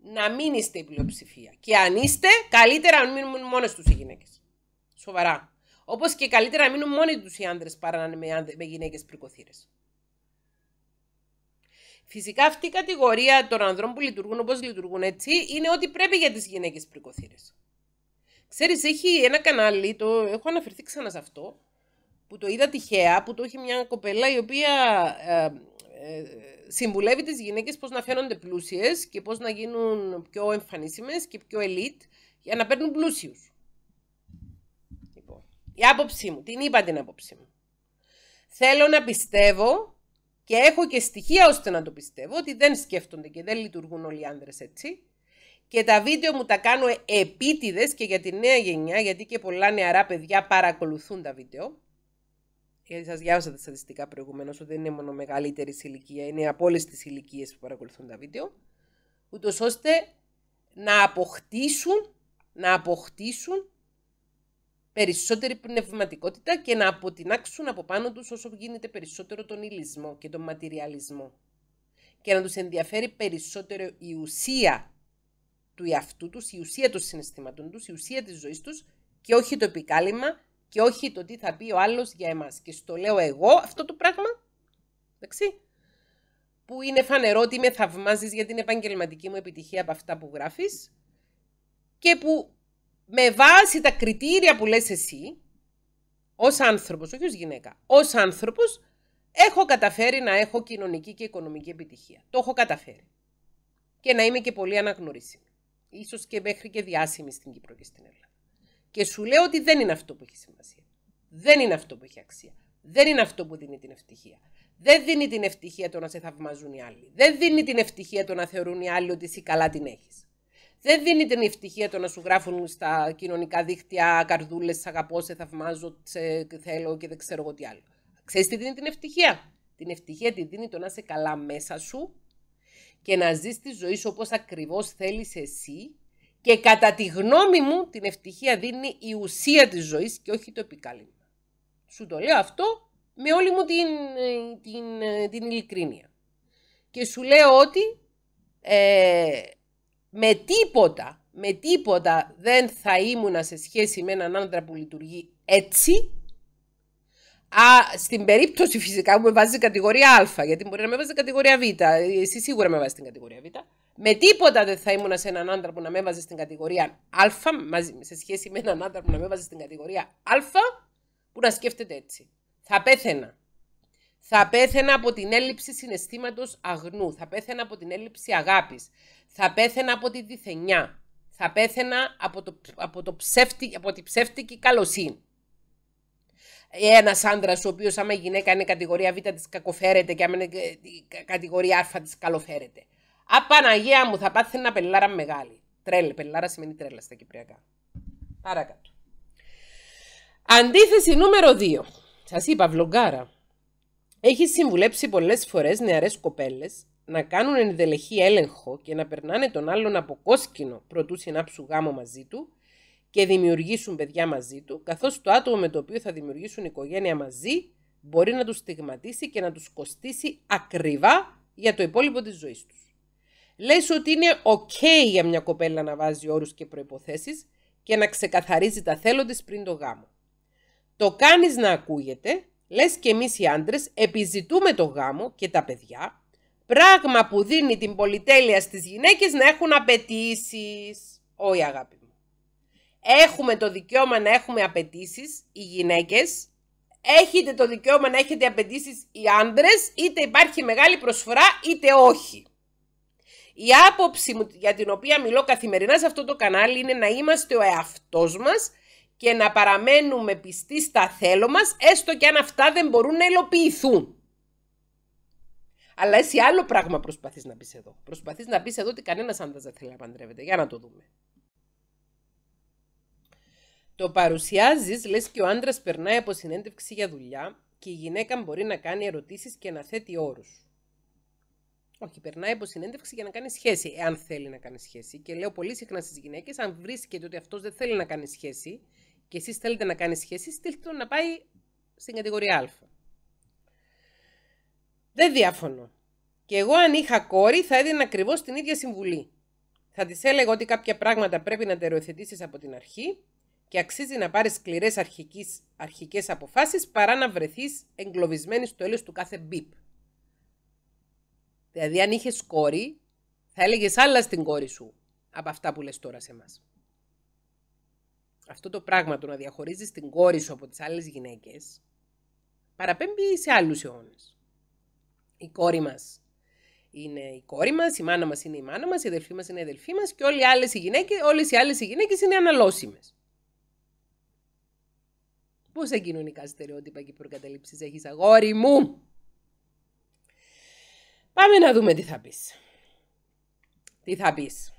να μην είστε η πλειοψηφία. Και αν είστε, καλύτερα να μείνουν μόνες τους οι γυναίκες. Σοβαρά. Όπως και καλύτερα να μείνουν μόνοι τους οι άντρε παρά να είναι με, με γυναίκες πρικοθύρες. Φυσικά αυτή η κατηγορία των ανδρών που λειτουργούν όπως λειτουργούν έτσι είναι ότι πρέπει για τις γυναίκες πρικοθύρες. Ξέρεις, έχει ένα κανάλι, το έχω αναφερθεί ξανά σε αυτό, που το είδα τυχαία, που το έχει μια κοπέλα η οποία ε, ε συμβουλεύει τις γυναίκες, πώς να φαίνονται πλούσίε και πώς να γίνουν πιο εμφανίσιμες και πιο elite για να παίρνουν πλούσιους. Η άποψή μου, την είπα την άποψή μου. Θέλω να πιστεύω και έχω και στοιχεία ώστε να το πιστεύω ότι δεν σκέφτονται και δεν λειτουργούν όλοι οι άντρε έτσι. Και τα βίντεο μου τα κάνω επίτηδες και για τη νέα γενιά, γιατί και πολλά νεαρά παιδιά παρακολουθούν τα βίντεο. Γιατί ε, σας διάβασα τα στατιστικά προηγουμένως, ότι δεν είναι μόνο μεγαλύτερη ηλικία, είναι από όλες τις ηλικίες που παρακολουθούν τα βίντεο. Ούτως ώστε να αποκτήσουν, να αποκτήσουν περισσότερη πνευματικότητα και να αποτινάξουν από πάνω τους όσο γίνεται περισσότερο τον ηλισμό και τον ματιριαλισμό και να τους ενδιαφέρει περισσότερο η ουσία του εαυτού τους, η ουσία των συναισθήματων τους, η ουσία της ζωής τους και όχι το επικάλυμα και όχι το τι θα πει ο άλλος για εμάς. Και στο λέω εγώ αυτό το πράγμα, που είναι φανερό ότι με θαυμάζεις για την επαγγελματική μου επιτυχία από αυτά που γράφεις και που με βάση τα κριτήρια που λες εσύ, ως άνθρωπος, όχι ως γυναίκα, ως άνθρωπος, έχω καταφέρει να έχω κοινωνική και οικονομική επιτυχία. Το έχω καταφέρει. Και να είμαι και πολύ αναγνωρίσιμη. Ίσως και μέχρι και διάσημη στην Κύπρο και στην Ελλάδα. Και σου λέω ότι δεν είναι αυτό που έχει σημασία. Δεν είναι αυτό που έχει αξία. Δεν είναι αυτό που δίνει την ευτυχία. Δεν δίνει την ευτυχία το να σε θαυμαζούν οι άλλοι. Δεν δίνει την ευτυχία το να θεωρούν οι άλλοι ότι εσύ καλά την έχεις. Δεν δίνει την ευτυχία το να σου γράφουν στα κοινωνικά δίκτυα καρδούλες, αγαπώ, σε θαυμάζω, σε θέλω και δεν ξέρω εγώ τι άλλο. Ξέρεις τι δίνει την ευτυχία. Την ευτυχία τη δίνει το να είσαι καλά μέσα σου και να ζεις τη ζωή σου όπως ακριβώς θέλεις εσύ. Και κατά τη γνώμη μου, την ευτυχία δίνει η ουσία της ζωής και όχι το επικάλυμα. Σου το λέω αυτό με όλη μου την, την, την ειλικρίνεια. Και σου λέω ότι ε, με τίποτα, με τίποτα δεν θα ήμουν σε σχέση με έναν άντρα που λειτουργεί έτσι. Α, στην περίπτωση φυσικά που με βάζει κατηγορία Α, γιατί μπορεί να με βάζει κατηγορία Β, εσύ σίγουρα με βάζεις στην κατηγορία Β. Με τίποτα δεν θα ήμουν σε έναν άντρα που να με βάζει στην κατηγορία Α, σε σχέση με έναν άντρα που να με βάζει στην κατηγορία Α, που να σκέφτεται έτσι. Θα πέθαινα. Θα πέθαινα από την έλλειψη συναισθήματος αγνού. Θα πέθαινα από την έλλειψη αγάπης. Θα πέθαινα από τη διθενιά. Θα πέθαινα από, το, από, το ψεύτη, από τη ψεύτικη καλοσύνη. Ένας άντρας, ο οποίος άμα η γυναίκα είναι κατηγορία Β της κακοφέρεται και άμα είναι ε, κατηγορία Α της καλοφέρεται. Απαναγία μου, θα πάθαινα πελάρα μεγάλη. Τρέλε, πελάρα σημαίνει τρέλα στα κυπριακά. Παρακάτω. Αντίθεση νούμερο 2. Σας είπα, βλογκάρα. Έχει συμβουλέψει πολλές φορές νεαρές κοπέλες να κάνουν ενδελεχή έλεγχο και να περνάνε τον άλλον από κόσκινο προτού συνάψουν γάμο μαζί του και δημιουργήσουν παιδιά μαζί του, καθώς το άτομο με το οποίο θα δημιουργήσουν οικογένεια μαζί μπορεί να τους στιγματίσει και να τους κοστίσει ακριβά για το υπόλοιπο της ζωής τους. Λες ότι είναι ok για μια κοπέλα να βάζει όρους και προποθέσει και να ξεκαθαρίζει τα θέλω πριν το γάμο. Το κάνεις να ακούγεται Λες και εμείς οι άντρες επιζητούμε το γάμο και τα παιδιά, πράγμα που δίνει την πολυτέλεια στις γυναίκες να έχουν απαιτήσεις. Όχι αγάπη μου. Έχουμε το δικαίωμα να έχουμε απαιτήσεις οι γυναίκες, έχετε το δικαίωμα να έχετε απαιτήσεις οι άντρες, είτε υπάρχει μεγάλη προσφορά είτε όχι. Η άποψη μου για την οποία μιλώ καθημερινά σε αυτό το κανάλι είναι να είμαστε ο εαυτός μας και να παραμένουμε πιστοί στα θέλω μας, έστω και αν αυτά δεν μπορούν να υλοποιηθούν. Αλλά εσύ άλλο πράγμα προσπαθείς να πεις εδώ. Προσπαθείς να πεις εδώ ότι κανένας άντρας δεν θέλει να παντρεύεται. Για να το δούμε. Το παρουσιάζεις, λες και ο άντρας περνάει από συνέντευξη για δουλειά και η γυναίκα μπορεί να κάνει ερωτήσεις και να θέτει όρους. Όχι, περνάει από συνέντευξη για να κάνει σχέση, εάν θέλει να κάνει σχέση. Και λέω πολύ συχνά στις γυναίκες, αν βρίσκεται ότι αυτός δεν θέλει να κάνει σχέση, και εσείς θέλετε να κάνει σχέση, στείλτε τον να πάει στην κατηγορία Α. Δεν διάφωνο. Και εγώ αν είχα κόρη θα έδινα ακριβώς την ίδια συμβουλή. Θα της έλεγα ότι κάποια πράγματα πρέπει να τα από την αρχή και αξίζει να πάρεις σκληρές αρχικές αποφάσεις παρά να βρεθείς εγκλωβισμένη στο έλεγχο του κάθε μπίπ. Δηλαδή, αν είχες κόρη, θα έλεγες άλλα στην κόρη σου από αυτά που λες τώρα σε εμάς αυτό το πράγμα το να διαχωρίζεις την κόρη σου από τις άλλες γυναίκες, παραπέμπει σε άλλους αιώνες. Η κόρη μας είναι η κόρη μας, η μάνα μας είναι η μάνα μας, η αδελφή μας είναι η αδελφή μας και όλε οι άλλες οι γυναίκες όλες οι άλλες οι γυναίκες είναι αναλώσιμες. Πόσα κοινωνικά στερεότυπα και προκαταλήψεις έχεις αγόρι μου! Πάμε να δούμε τι θα πεις. Τι θα πεις.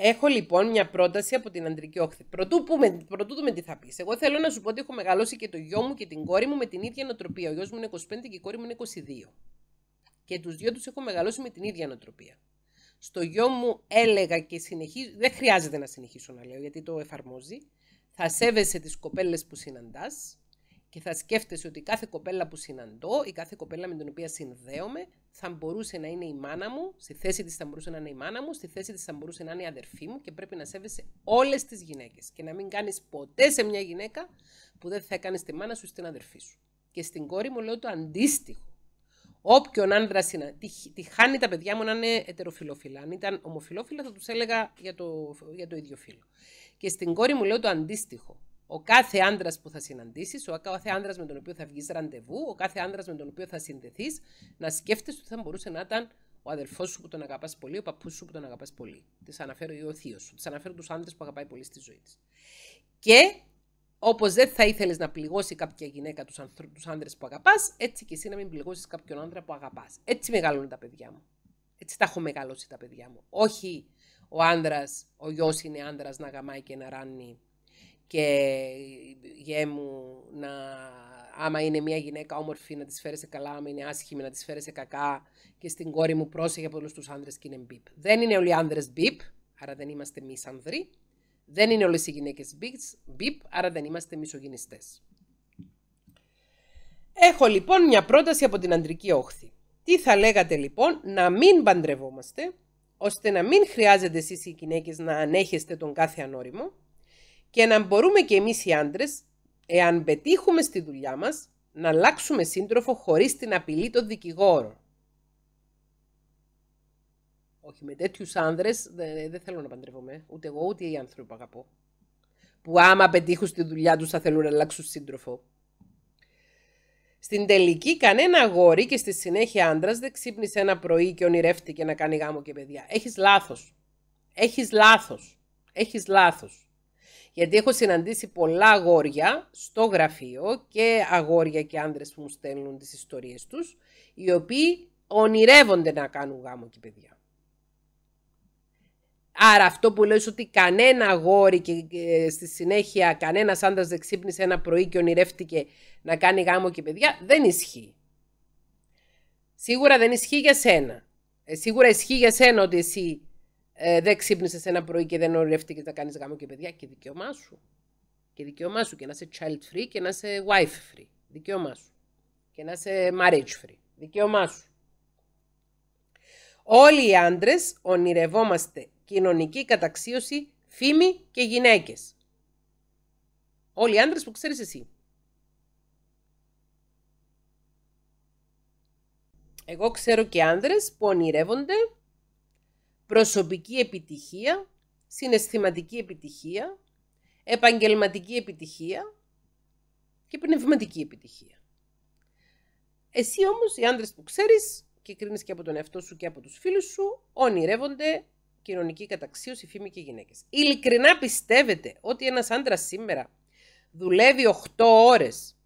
Έχω λοιπόν μια πρόταση από την αντρική όχθη. Πρωτού, πούμε, πρωτού δούμε τι θα πεις. Εγώ θέλω να σου πω ότι έχω μεγαλώσει και το γιο μου και την κόρη μου με την ίδια νοοτροπία. Ο γιος μου είναι 25 και η κόρη μου είναι 22. Και τους δύο τους έχω μεγαλώσει με την ίδια νοοτροπία. Στο γιο μου έλεγα και συνεχίζω. Δεν χρειάζεται να συνεχίσω να λέω γιατί το εφαρμόζει. Θα σέβεσαι τις κοπέλες που συναντάς. Και θα σκέφτεσαι ότι κάθε κοπέλα που συναντώ ή κάθε κοπέλα με την οποία συνδέομαι θα μπορούσε να είναι η μάνα μου, στη θέση της θα μπορούσε να είναι η μάνα μου, στη θέση της θα μπορούσε να είναι η αδερφή μου και πρέπει να σέβεσαι όλες τις γυναίκες. Και να μην κάνεις ποτέ σε μια γυναίκα που δεν θα κάνει τη μάνα σου ή στην αδερφή σου. Και στην κόρη μου λέω το αντίστοιχο. Όποιον άντρα συνα... τη, τη χάνει τα παιδιά μου να είναι ετεροφιλόφιλα. Αν ήταν ομοφιλόφιλα θα τους έλεγα για το, για το ίδιο φίλο. Και στην κόρη μου λέω το αντίστοιχο ο κάθε άντρας που θα συναντήσεις, ο κάθε άντρας με τον οποίο θα βγεις ραντεβού, ο κάθε άντρας με τον οποίο θα συνδεθείς, να σκέφτεσαι ότι θα μπορούσε να ήταν ο αδερφός σου που τον αγαπάς πολύ, ο παππούς σου που τον αγαπάς πολύ. Τη αναφέρω ή ο θείος σου. Τη αναφέρω τους άντρες που αγαπάει πολύ στη ζωή της. Και όπως δεν θα ήθελες να πληγώσει κάποια γυναίκα τους άντρες που αγαπάς, έτσι και εσύ να μην πληγώσεις κάποιον άντρα που αγαπάς. Έτσι μεγαλώνουν τα παιδιά μου. Έτσι τα έχω μεγαλώσει τα παιδιά μου. Όχι ο άντρας, ο γιος είναι άντρας να γαμάει και να ράνει και μου να άμα είναι μια γυναίκα όμορφη να της φέρεσαι καλά, άμα είναι άσχημη να της φέρεσαι κακά και στην κόρη μου πρόσεχε από όλους τους άνδρες και είναι μπίπ. Δεν είναι όλοι οι άνδρες μπίπ, άρα δεν είμαστε εμείς άνδροι. Δεν είναι όλες οι γυναίκες μπίπ, άρα δεν είμαστε μισογυνιστέ. Έχω λοιπόν μια πρόταση από την αντρική όχθη. Τι θα λέγατε λοιπόν να μην παντρευόμαστε, ώστε να μην χρειάζεται εσείς οι γυναίκες να ανέχεστε τον κάθε ανώριμο, και να μπορούμε και εμείς οι άντρες, εάν πετύχουμε στη δουλειά μας, να αλλάξουμε σύντροφο χωρίς την απειλή των δικηγόρων. Όχι, με τέτοιους άνδρες δεν θέλω να παντρεύομαι. Ούτε εγώ, ούτε οι άνθρωποι που αγαπώ. Που άμα πετύχουν στη δουλειά τους θα θέλουν να αλλάξουν σύντροφο. Στην τελική, κανένα αγόρι και στη συνέχεια άντρας δεν ξύπνησε ένα πρωί και ονειρεύτηκε να κάνει γάμο και παιδιά. Έχεις λάθος. Έχεις λάθος. Έχεις λάθος. Γιατί έχω συναντήσει πολλά αγόρια στο γραφείο και αγόρια και άντρες που μου στέλνουν τις ιστορίες τους, οι οποίοι ονειρεύονται να κάνουν γάμο και παιδιά. Άρα αυτό που λέω ότι κανένα αγόρι και ε, στη συνέχεια κανένας άντρας δεν ξύπνησε ένα πρωί και ονειρεύτηκε να κάνει γάμο και παιδιά, δεν ισχύει. Σίγουρα δεν ισχύει για σένα. Ε, σίγουρα ισχύει για σένα ότι εσύ ε, δεν ξύπνησες ένα πρωί και δεν ορεύτηκε να κάνεις γάμο και παιδιά. Και δικαίωμά σου. Και δικαίωμά σου. Και να είσαι child free και να είσαι wife free. Δικαίωμά σου. Και να είσαι marriage free. Δικαίωμά σου. Όλοι οι άντρες ονειρευόμαστε κοινωνική καταξίωση, φήμη και γυναίκες. Όλοι οι άντρες που ξέρεις εσύ. Εγώ ξέρω και άντρες που ονειρεύονται προσωπική επιτυχία, συναισθηματική επιτυχία, επαγγελματική επιτυχία και πνευματική επιτυχία. Εσύ όμως, οι άντρες που ξέρεις και κρίνεις και από τον εαυτό σου και από τους φίλους σου, ονειρεύονται κοινωνική καταξίωση, φήμη και γυναίκες. Ειλικρινά πιστεύετε ότι ένας άντρας σήμερα δουλεύει 8 ώρες,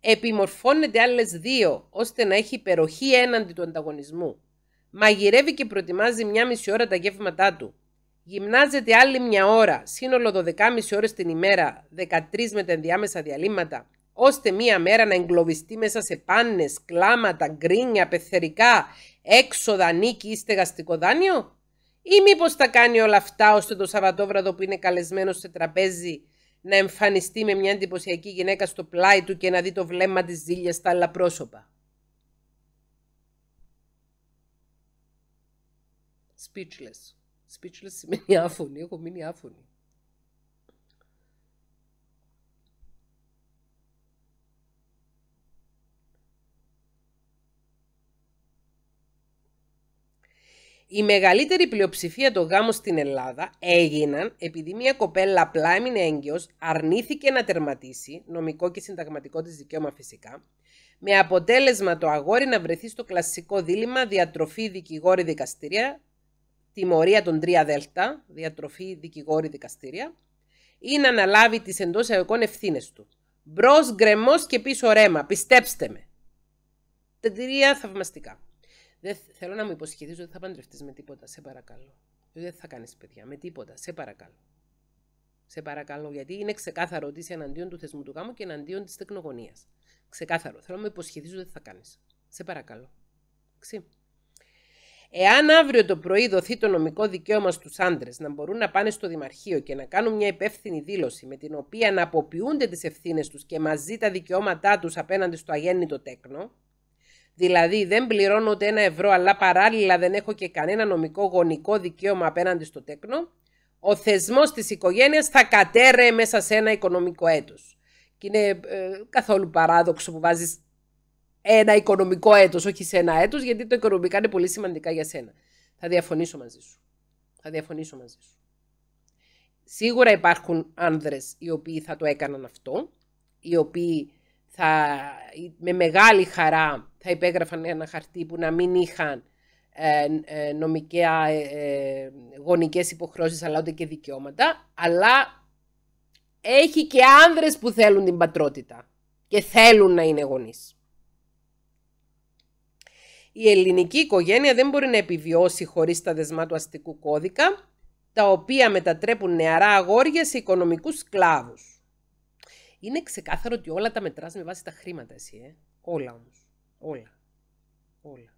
επιμορφώνεται άλλες 2, ώστε να έχει υπεροχή έναντι του ανταγωνισμού Μαγειρεύει και προετοιμάζει μια μισή ώρα τα γεύματά του. Γυμνάζεται άλλη μια ώρα, σύνολο 12,5 ώρες την ημέρα, 13 με τα ενδιάμεσα διαλύματα, ώστε μία μέρα να εγκλωβιστεί μέσα σε πάνες, κλάματα, γκρίνια, πεθερικά, έξοδα, νίκη ή στεγαστικό δάνειο. Ή μήπως τα κάνει όλα αυτά ώστε το Σαββατόβραδο που είναι καλεσμένος σε τραπέζι να εμφανιστεί με μια εντυπωσιακή γυναίκα στο πλάι του και να δει το βλέμμα της ζήλιας στα άλλα πρόσωπα. Speechless. Speechless σημαίνει άφωνη. Έχω μείνει άφωνη. Η μεγαλύτερη πλειοψηφία των γάμων στην Ελλάδα έγιναν επειδή μια κοπέλα απλά έμεινε αρνήθηκε να τερματίσει, νομικό και συνταγματικό της δικαίωμα φυσικά, με αποτέλεσμα το αγόρι να βρεθεί στο κλασικό δίλημα διατροφή δικηγόρη δικαστήρια τιμωρία των 3 Δέλτα, διατροφή, δικηγόρη, δικαστήρια, ή να αναλάβει τις εντός εγωικών ευθύνες του. Μπρος γκρεμός και πίσω ρέμα, πιστέψτε με. Τα τρία θαυμαστικά. θέλω να μου υποσχεθείς ότι θα παντρευτείς με τίποτα, σε παρακαλώ. Δεν θα κάνεις παιδιά, με τίποτα, σε παρακαλώ. Σε παρακαλώ, γιατί είναι ξεκάθαρο ότι είσαι εναντίον του θεσμού του γάμου και εναντίον της τεκνογωνία. Ξεκάθαρο. Θέλω να μου υποσχεθείς ότι θα κάνεις. Σε παρακαλώ. Εντάξει. Εάν αύριο το πρωί δοθεί το νομικό δικαίωμα στους άντρες να μπορούν να πάνε στο Δημαρχείο και να κάνουν μια υπεύθυνη δήλωση με την οποία να αποποιούνται τις ευθύνες τους και μαζί τα δικαιώματά τους απέναντι στο αγέννητο τέκνο, δηλαδή δεν πληρώνω ούτε ένα ευρώ αλλά παράλληλα δεν έχω και κανένα νομικό γονικό δικαίωμα απέναντι στο τέκνο, ο θεσμός της οικογένειας θα κατέρεε μέσα σε ένα οικονομικό έτος. Και είναι ε, καθόλου παράδοξο που βάζεις ένα οικονομικό έτος, όχι σε ένα έτος, γιατί το οικονομικά είναι πολύ σημαντικά για σένα. Θα διαφωνήσω μαζί σου. Θα διαφωνήσω μαζί σου. Σίγουρα υπάρχουν άνδρες οι οποίοι θα το έκαναν αυτό, οι οποίοι θα, με μεγάλη χαρά θα υπέγραφαν ένα χαρτί που να μην είχαν ε, ε, ε, ε, γονικές υποχρεώσεις αλλά ούτε και δικαιώματα, αλλά έχει και άνδρες που θέλουν την πατρότητα και θέλουν να είναι γονείς η ελληνική οικογένεια δεν μπορεί να επιβιώσει χωρίς τα δεσμά του αστικού κώδικα, τα οποία μετατρέπουν νεαρά αγόρια σε οικονομικούς σκλάβους. Είναι ξεκάθαρο ότι όλα τα μετράς με βάση τα χρήματα εσύ, ε. Όλα όμως. Όλα. Όλα.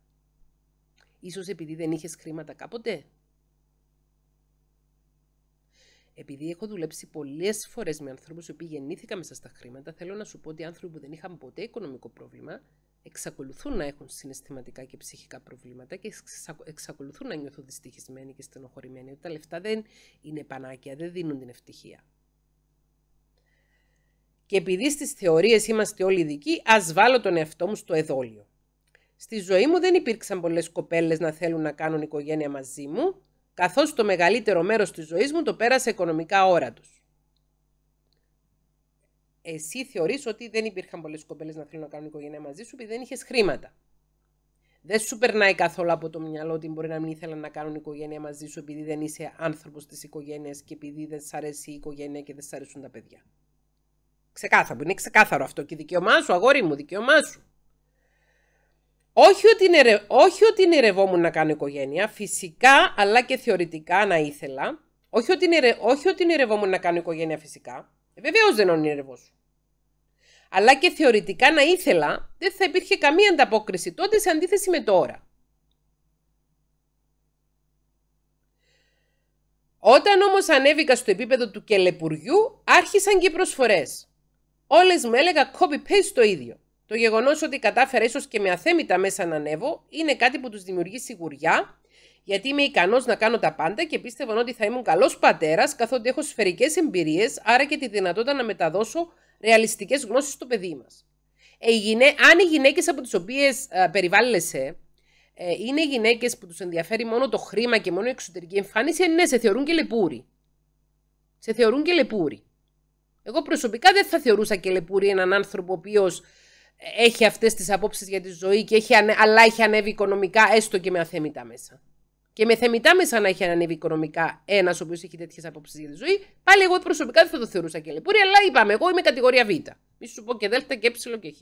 Ίσως επειδή δεν είχες χρήματα κάποτε. Επειδή έχω δουλέψει πολλές φορές με ανθρώπους που γεννήθηκαν μέσα στα χρήματα, θέλω να σου πω ότι άνθρωποι που δεν είχαν ποτέ οικονομικό πρόβλημα εξακολουθούν να έχουν συναισθηματικά και ψυχικά προβλήματα και εξακολουθούν να νιώθουν δυστυχισμένοι και στενοχωρημένοι, τα λεφτά δεν είναι πανάκια, δεν δίνουν την ευτυχία. Και επειδή στις θεωρίες είμαστε όλοι δικοί, ας βάλω τον εαυτό μου στο εδόλιο. Στη ζωή μου δεν υπήρξαν πολλές κοπέλες να θέλουν να κάνουν οικογένεια μαζί μου, καθώς το μεγαλύτερο μέρος της ζωής μου το πέρασε οικονομικά όρατος εσύ θεωρείς ότι δεν υπήρχαν πολλές κοπέλες να θέλουν να κάνουν οικογένεια μαζί σου επειδή δεν είχες χρήματα. Δεν σου περνάει καθόλου από το μυαλό ότι μπορεί να μην ήθελαν να κάνουν οικογένεια μαζί σου επειδή δεν είσαι άνθρωπος της οικογένειας και επειδή δεν σ' αρέσει η οικογένεια και δεν σ' αρέσουν τα παιδιά. Ξεκάθαρο, είναι ξεκάθαρο αυτό και δικαίωμά σου, αγόρι μου, δικαίωμά σου. Όχι ότι, είναι όχι ότι να κάνω οικογένεια, φυσικά αλλά και θεωρητικά να ήθελα. Όχι ότι, νερε... όχι ότι να κάνω οικογένεια φυσικά. Ε, Βεβαίως δεν είναι ονειρεύω σου αλλά και θεωρητικά να ήθελα, δεν θα υπήρχε καμία ανταπόκριση τότε σε αντίθεση με τώρα. Όταν όμως ανέβηκα στο επίπεδο του κελεπουριού, άρχισαν και οι προσφορές. Όλες με έλεγα copy-paste το ίδιο. Το γεγονός ότι κατάφερα ίσως και με αθέμητα μέσα να ανέβω, είναι κάτι που τους δημιουργεί σιγουριά, γιατί είμαι ικανός να κάνω τα πάντα και πίστευαν ότι θα ήμουν καλός πατέρας, καθότι έχω σφαιρικές εμπειρίες, άρα και τη δυνατότητα να μεταδώσω ρεαλιστικές γνώσεις στο παιδί μας. Ε, αν οι γυναίκες από τις οποίες ε, περιβάλλεσαι ε, είναι γυναίκες που τους ενδιαφέρει μόνο το χρήμα και μόνο η εξωτερική εμφάνιση, ε, ναι, σε θεωρούν και λεπουρι. Σε θεωρούν και λεπουρι. Εγώ προσωπικά δεν θα θεωρούσα και λεπουρι έναν άνθρωπο ο οποίος έχει αυτές τις απόψεις για τη ζωή και έχει, αλλά έχει ανέβει οικονομικά έστω και με αθέμητα μέσα και με θεμητά μέσα να έχει ανέβει οικονομικά ένας ο οποίος έχει τέτοιες απόψεις για τη ζωή, πάλι εγώ προσωπικά δεν θα το θεωρούσα και λεπούρη, αλλά είπαμε, εγώ είμαι κατηγορία Β. Μη σου πω και ΔΕΛΤΑ και Ε και Χ.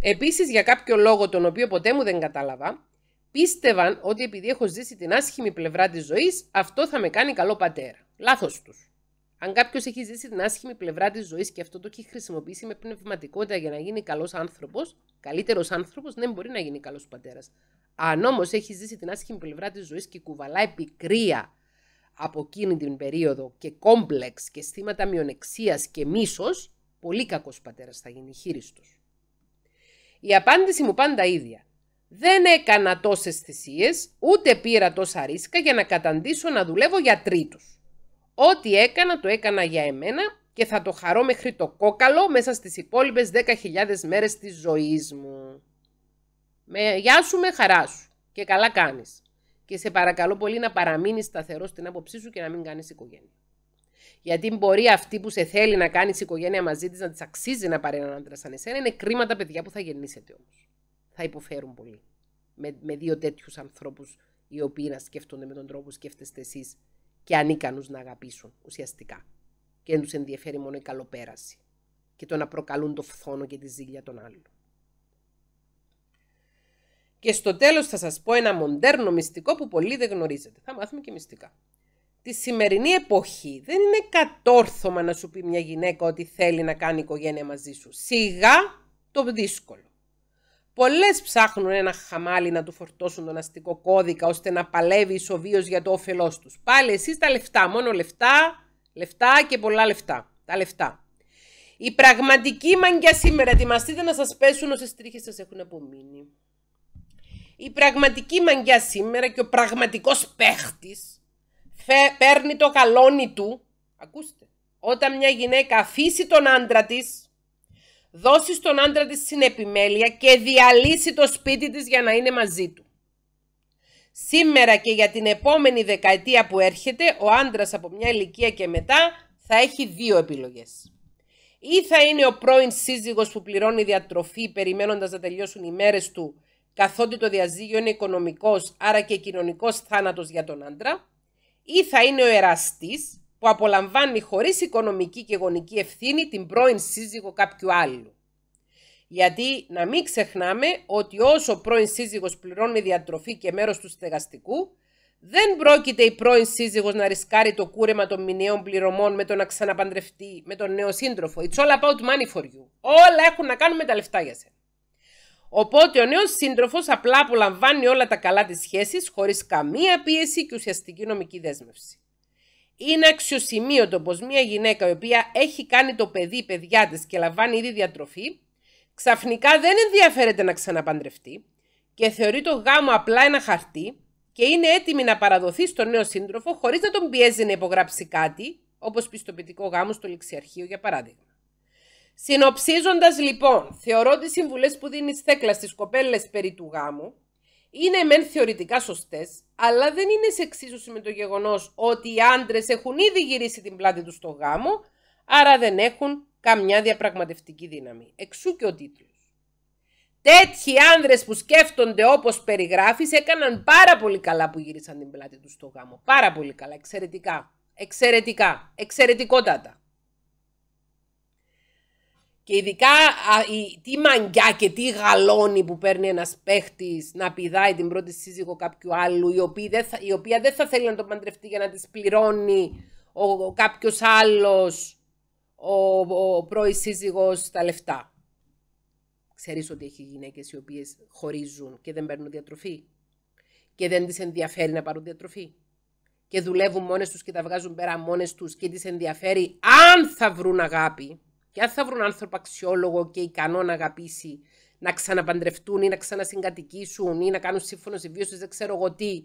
Επίσης, για κάποιο λόγο τον οποίο ποτέ μου δεν κατάλαβα, πίστευαν ότι επειδή έχω ζήσει την άσχημη πλευρά της ζωής, αυτό θα με κάνει καλό πατέρα. Λάθος τους. Αν κάποιος έχει ζήσει την άσχημη πλευρά της ζωής και αυτό το έχει χρησιμοποιήσει με πνευματικότητα για να γίνει καλός άνθρωπος, καλύτερος άνθρωπος, δεν ναι, μπορεί να γίνει καλός πατέρας. Αν όμως έχει ζήσει την άσχημη πλευρά της ζωής και κουβαλάει πικρία από εκείνη την περίοδο και κόμπλεξ και αισθήματα μειονεξίας και μίσος, πολύ κακός πατέρας θα γίνει χείριστος. Η απάντηση μου πάντα ίδια. Δεν έκανα τόσες θυσίες, ούτε πήρα τόσα ρίσκα για να καταντήσω να δουλεύω για τρίτους. Ό,τι έκανα, το έκανα για εμένα και θα το χαρώ μέχρι το κόκαλο μέσα στις υπόλοιπες 10.000 μέρες της ζωής μου. Με γεια σου, με χαρά σου και καλά κάνεις. Και σε παρακαλώ πολύ να παραμείνεις σταθερός στην άποψή σου και να μην κάνεις οικογένεια. Γιατί μπορεί αυτή που σε θέλει να κάνεις οικογένεια μαζί της να της αξίζει να πάρει έναν άντρα σαν εσένα, είναι κρίμα τα παιδιά που θα γεννήσετε όμως. Θα υποφέρουν πολύ με, με δύο τέτοιους ανθρώπους οι οποίοι να σκέφτονται με τον τρόπο που σκέφτεστε εσείς και ανίκανους να αγαπήσουν ουσιαστικά. Και δεν τους ενδιαφέρει μόνο η καλοπέραση και το να προκαλούν το φθόνο και τη ζήλια των άλλων. Και στο τέλος θα σας πω ένα μοντέρνο μυστικό που πολλοί δεν γνωρίζετε. Θα μάθουμε και μυστικά. Τη σημερινή εποχή δεν είναι κατόρθωμα να σου πει μια γυναίκα ότι θέλει να κάνει οικογένεια μαζί σου. Σιγά το δύσκολο. Πολλές ψάχνουν ένα χαμάλι να του φορτώσουν τον αστικό κώδικα ώστε να παλεύει ισοβίως για το όφελός τους. Πάλι εσείς τα λεφτά, μόνο λεφτά, λεφτά και πολλά λεφτά. Τα λεφτά. Η πραγματική μαγκιά σήμερα, ετοιμαστείτε να σας πέσουν όσες τρίχες σας έχουν απομείνει. Η πραγματική μαγκιά σήμερα και ο πραγματικός παίχτης παίρνει το καλόνι του. Ακούστε. Όταν μια γυναίκα αφήσει τον άντρα της δώσει στον άντρα της την και διαλύσει το σπίτι της για να είναι μαζί του. Σήμερα και για την επόμενη δεκαετία που έρχεται, ο άντρας από μια ηλικία και μετά θα έχει δύο επιλογές. Ή θα είναι ο πρώην σύζυγος που πληρώνει διατροφή περιμένοντας να τελειώσουν οι μέρες του, καθότι το διαζύγιο είναι οικονομικός, άρα και κοινωνικός θάνατος για τον άντρα. Ή θα είναι ο εραστής, που απολαμβάνει χωρίς οικονομική και γονική ευθύνη την πρώην σύζυγο κάποιου άλλου. Γιατί να μην ξεχνάμε ότι όσο ο πρώην σύζυγος πληρώνει διατροφή και μέρος του στεγαστικού, δεν πρόκειται η πρώην σύζυγος να ρισκάρει το κούρεμα των μηνιαίων πληρωμών με το να ξαναπαντρευτεί με τον νέο σύντροφο. It's all about money for you. Όλα έχουν να κάνουν με τα λεφτά για σένα. Οπότε ο νέος σύντροφος απλά απολαμβάνει όλα τα καλά της σχέσης χωρίς καμία πίεση και ουσιαστική νομική δέσμευση. Είναι αξιοσημείωτο πως μια γυναίκα η οποία έχει κάνει το παιδί παιδιά της και λαμβάνει ήδη διατροφή, ξαφνικά δεν ενδιαφέρεται να ξαναπαντρευτεί και θεωρεί το γάμο απλά ένα χαρτί και είναι έτοιμη να παραδοθεί στον νέο σύντροφο χωρίς να τον πιέζει να υπογράψει κάτι, όπως πιστοποιητικό γάμο στο ληξιαρχείο για παράδειγμα. Συνοψίζοντας λοιπόν, θεωρώ τις συμβουλές που δίνεις θέκλα στις κοπέλες περί του γάμου είναι μεν θεωρητικά σωστές, αλλά δεν είναι σε εξίσωση με το γεγονός ότι οι άντρες έχουν ήδη γυρίσει την πλάτη τους στο γάμο, άρα δεν έχουν καμιά διαπραγματευτική δύναμη. Εξού και ο τίτλος. Τέτοιοι άνδρες που σκέφτονται όπως περιγράφεις έκαναν πάρα πολύ καλά που γύρισαν την πλάτη τους στο γάμο. Πάρα πολύ καλά, εξαιρετικά. Εξαιρετικά. Εξαιρετικότατα. Και ειδικά α, η, τι μαγκιά και τι γαλόνι που παίρνει ένας παίχτης να πηδάει την πρώτη σύζυγο κάποιου άλλου, η οποία δεν θα, η οποία δεν θα θέλει να το παντρευτεί για να της πληρώνει ο, ο κάποιος άλλος, ο, ο, ο πρώην σύζυγος, τα λεφτά. Ξέρεις ότι έχει γυναίκες οι οποίες χωρίζουν και δεν παίρνουν διατροφή. Και δεν τι ενδιαφέρει να πάρουν διατροφή. Και δουλεύουν μόνες τους και τα βγάζουν πέρα μόνες τους και τι ενδιαφέρει αν θα βρουν αγάπη και αν θα βρουν άνθρωπο αξιόλογο και ικανό να αγαπήσει, να ξαναπαντρευτούν ή να ξανασυγκατοικήσουν ή να κάνουν σύμφωνο συμβίωσης, δεν ξέρω εγώ τι,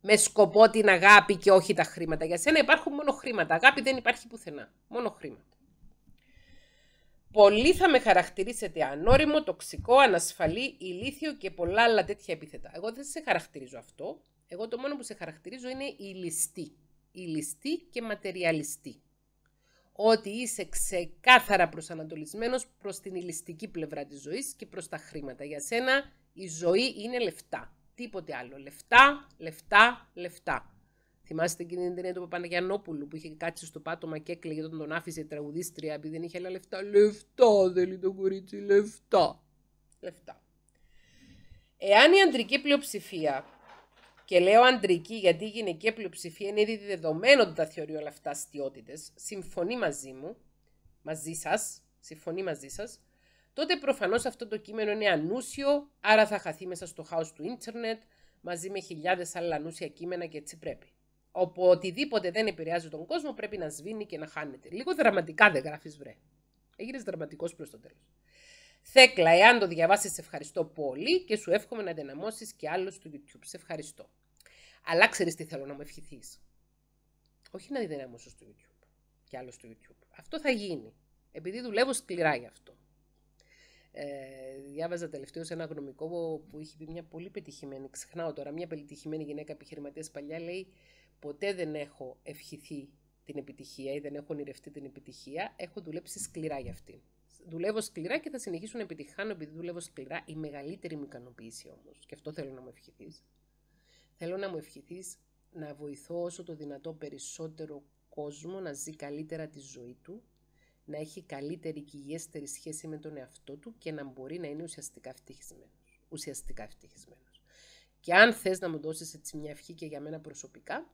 με σκοπό την αγάπη και όχι τα χρήματα. Για σένα υπάρχουν μόνο χρήματα. Αγάπη δεν υπάρχει πουθενά. Μόνο χρήματα. Πολλοί θα με χαρακτηρίσετε ανώριμο, τοξικό, ανασφαλή, ηλίθιο και πολλά άλλα τέτοια επίθετα. Εγώ δεν σε χαρακτηρίζω αυτό. Εγώ το μόνο που σε χαρακτηρίζω είναι η ληστή. Η ληστή και ματεριαλιστή ότι είσαι ξεκάθαρα προσανατολισμένος προς την ηλιστική πλευρά της ζωής και προς τα χρήματα. Για σένα η ζωή είναι λεφτά. Τίποτε άλλο. Λεφτά, λεφτά, λεφτά. Θυμάστε εκείνη την ταινία του Παπαναγιανόπουλου που είχε κάτσει στο πάτωμα και έκλαιγε όταν τον άφησε η τραγουδίστρια επειδή δεν είχε άλλα λεφτά. Λεφτά θέλει το κορίτσι, λεφτά. Λεφτά. Εάν η αντρική πλειοψηφία και λέω αντρική, γιατί η γυναική πλειοψηφία είναι ήδη δεδομένο ότι τα θεωρεί όλα αυτά αστείωτε. Συμφωνεί μαζί μου, μαζί σας, συμφωνεί μαζί σας. Τότε προφανώς αυτό το κείμενο είναι ανούσιο, άρα θα χαθεί μέσα στο χάος του ίντερνετ, μαζί με χιλιάδες άλλα ανούσια κείμενα και έτσι πρέπει. Όπου οτιδήποτε δεν επηρεάζει τον κόσμο πρέπει να σβήνει και να χάνεται. Λίγο δραματικά δεν γράφεις, βρε. Έγινες δραματικός προς το τέλος. Θέκλα, εάν το διαβάσεις, σε ευχαριστώ πολύ και σου εύχομαι να δυναμώσεις και άλλο στο YouTube. Σε ευχαριστώ. Αλλά ξέρεις τι θέλω να μου ευχηθείς. Όχι να δυναμώσω στο YouTube και άλλο στο YouTube. Αυτό θα γίνει. Επειδή δουλεύω σκληρά γι' αυτό. Ε, διάβαζα τελευταίως ένα γνωμικό που είχε πει μια πολύ πετυχημένη, ξεχνάω τώρα, μια πετυχημένη γυναίκα επιχειρηματίας παλιά λέει ποτέ δεν έχω ευχηθεί την επιτυχία ή δεν έχω ονειρευτεί την επιτυχία, έχω δουλέψει σκληρά γι' αυτή δουλεύω σκληρά και θα συνεχίσω να επιτυχάνω επειδή δουλεύω σκληρά. Η μεγαλύτερη μου ικανοποίηση όμως, και αυτό θέλω να μου ευχηθείς, θέλω να μου ευχηθείς να βοηθώ όσο το δυνατό περισσότερο κόσμο να ζει καλύτερα τη ζωή του, να έχει καλύτερη και υγιέστερη σχέση με τον εαυτό του και να μπορεί να είναι ουσιαστικά ευτυχισμένος. Ουσιαστικά ευτυχισμένος. Και αν θες να μου δώσεις έτσι μια ευχή και για μένα προσωπικά,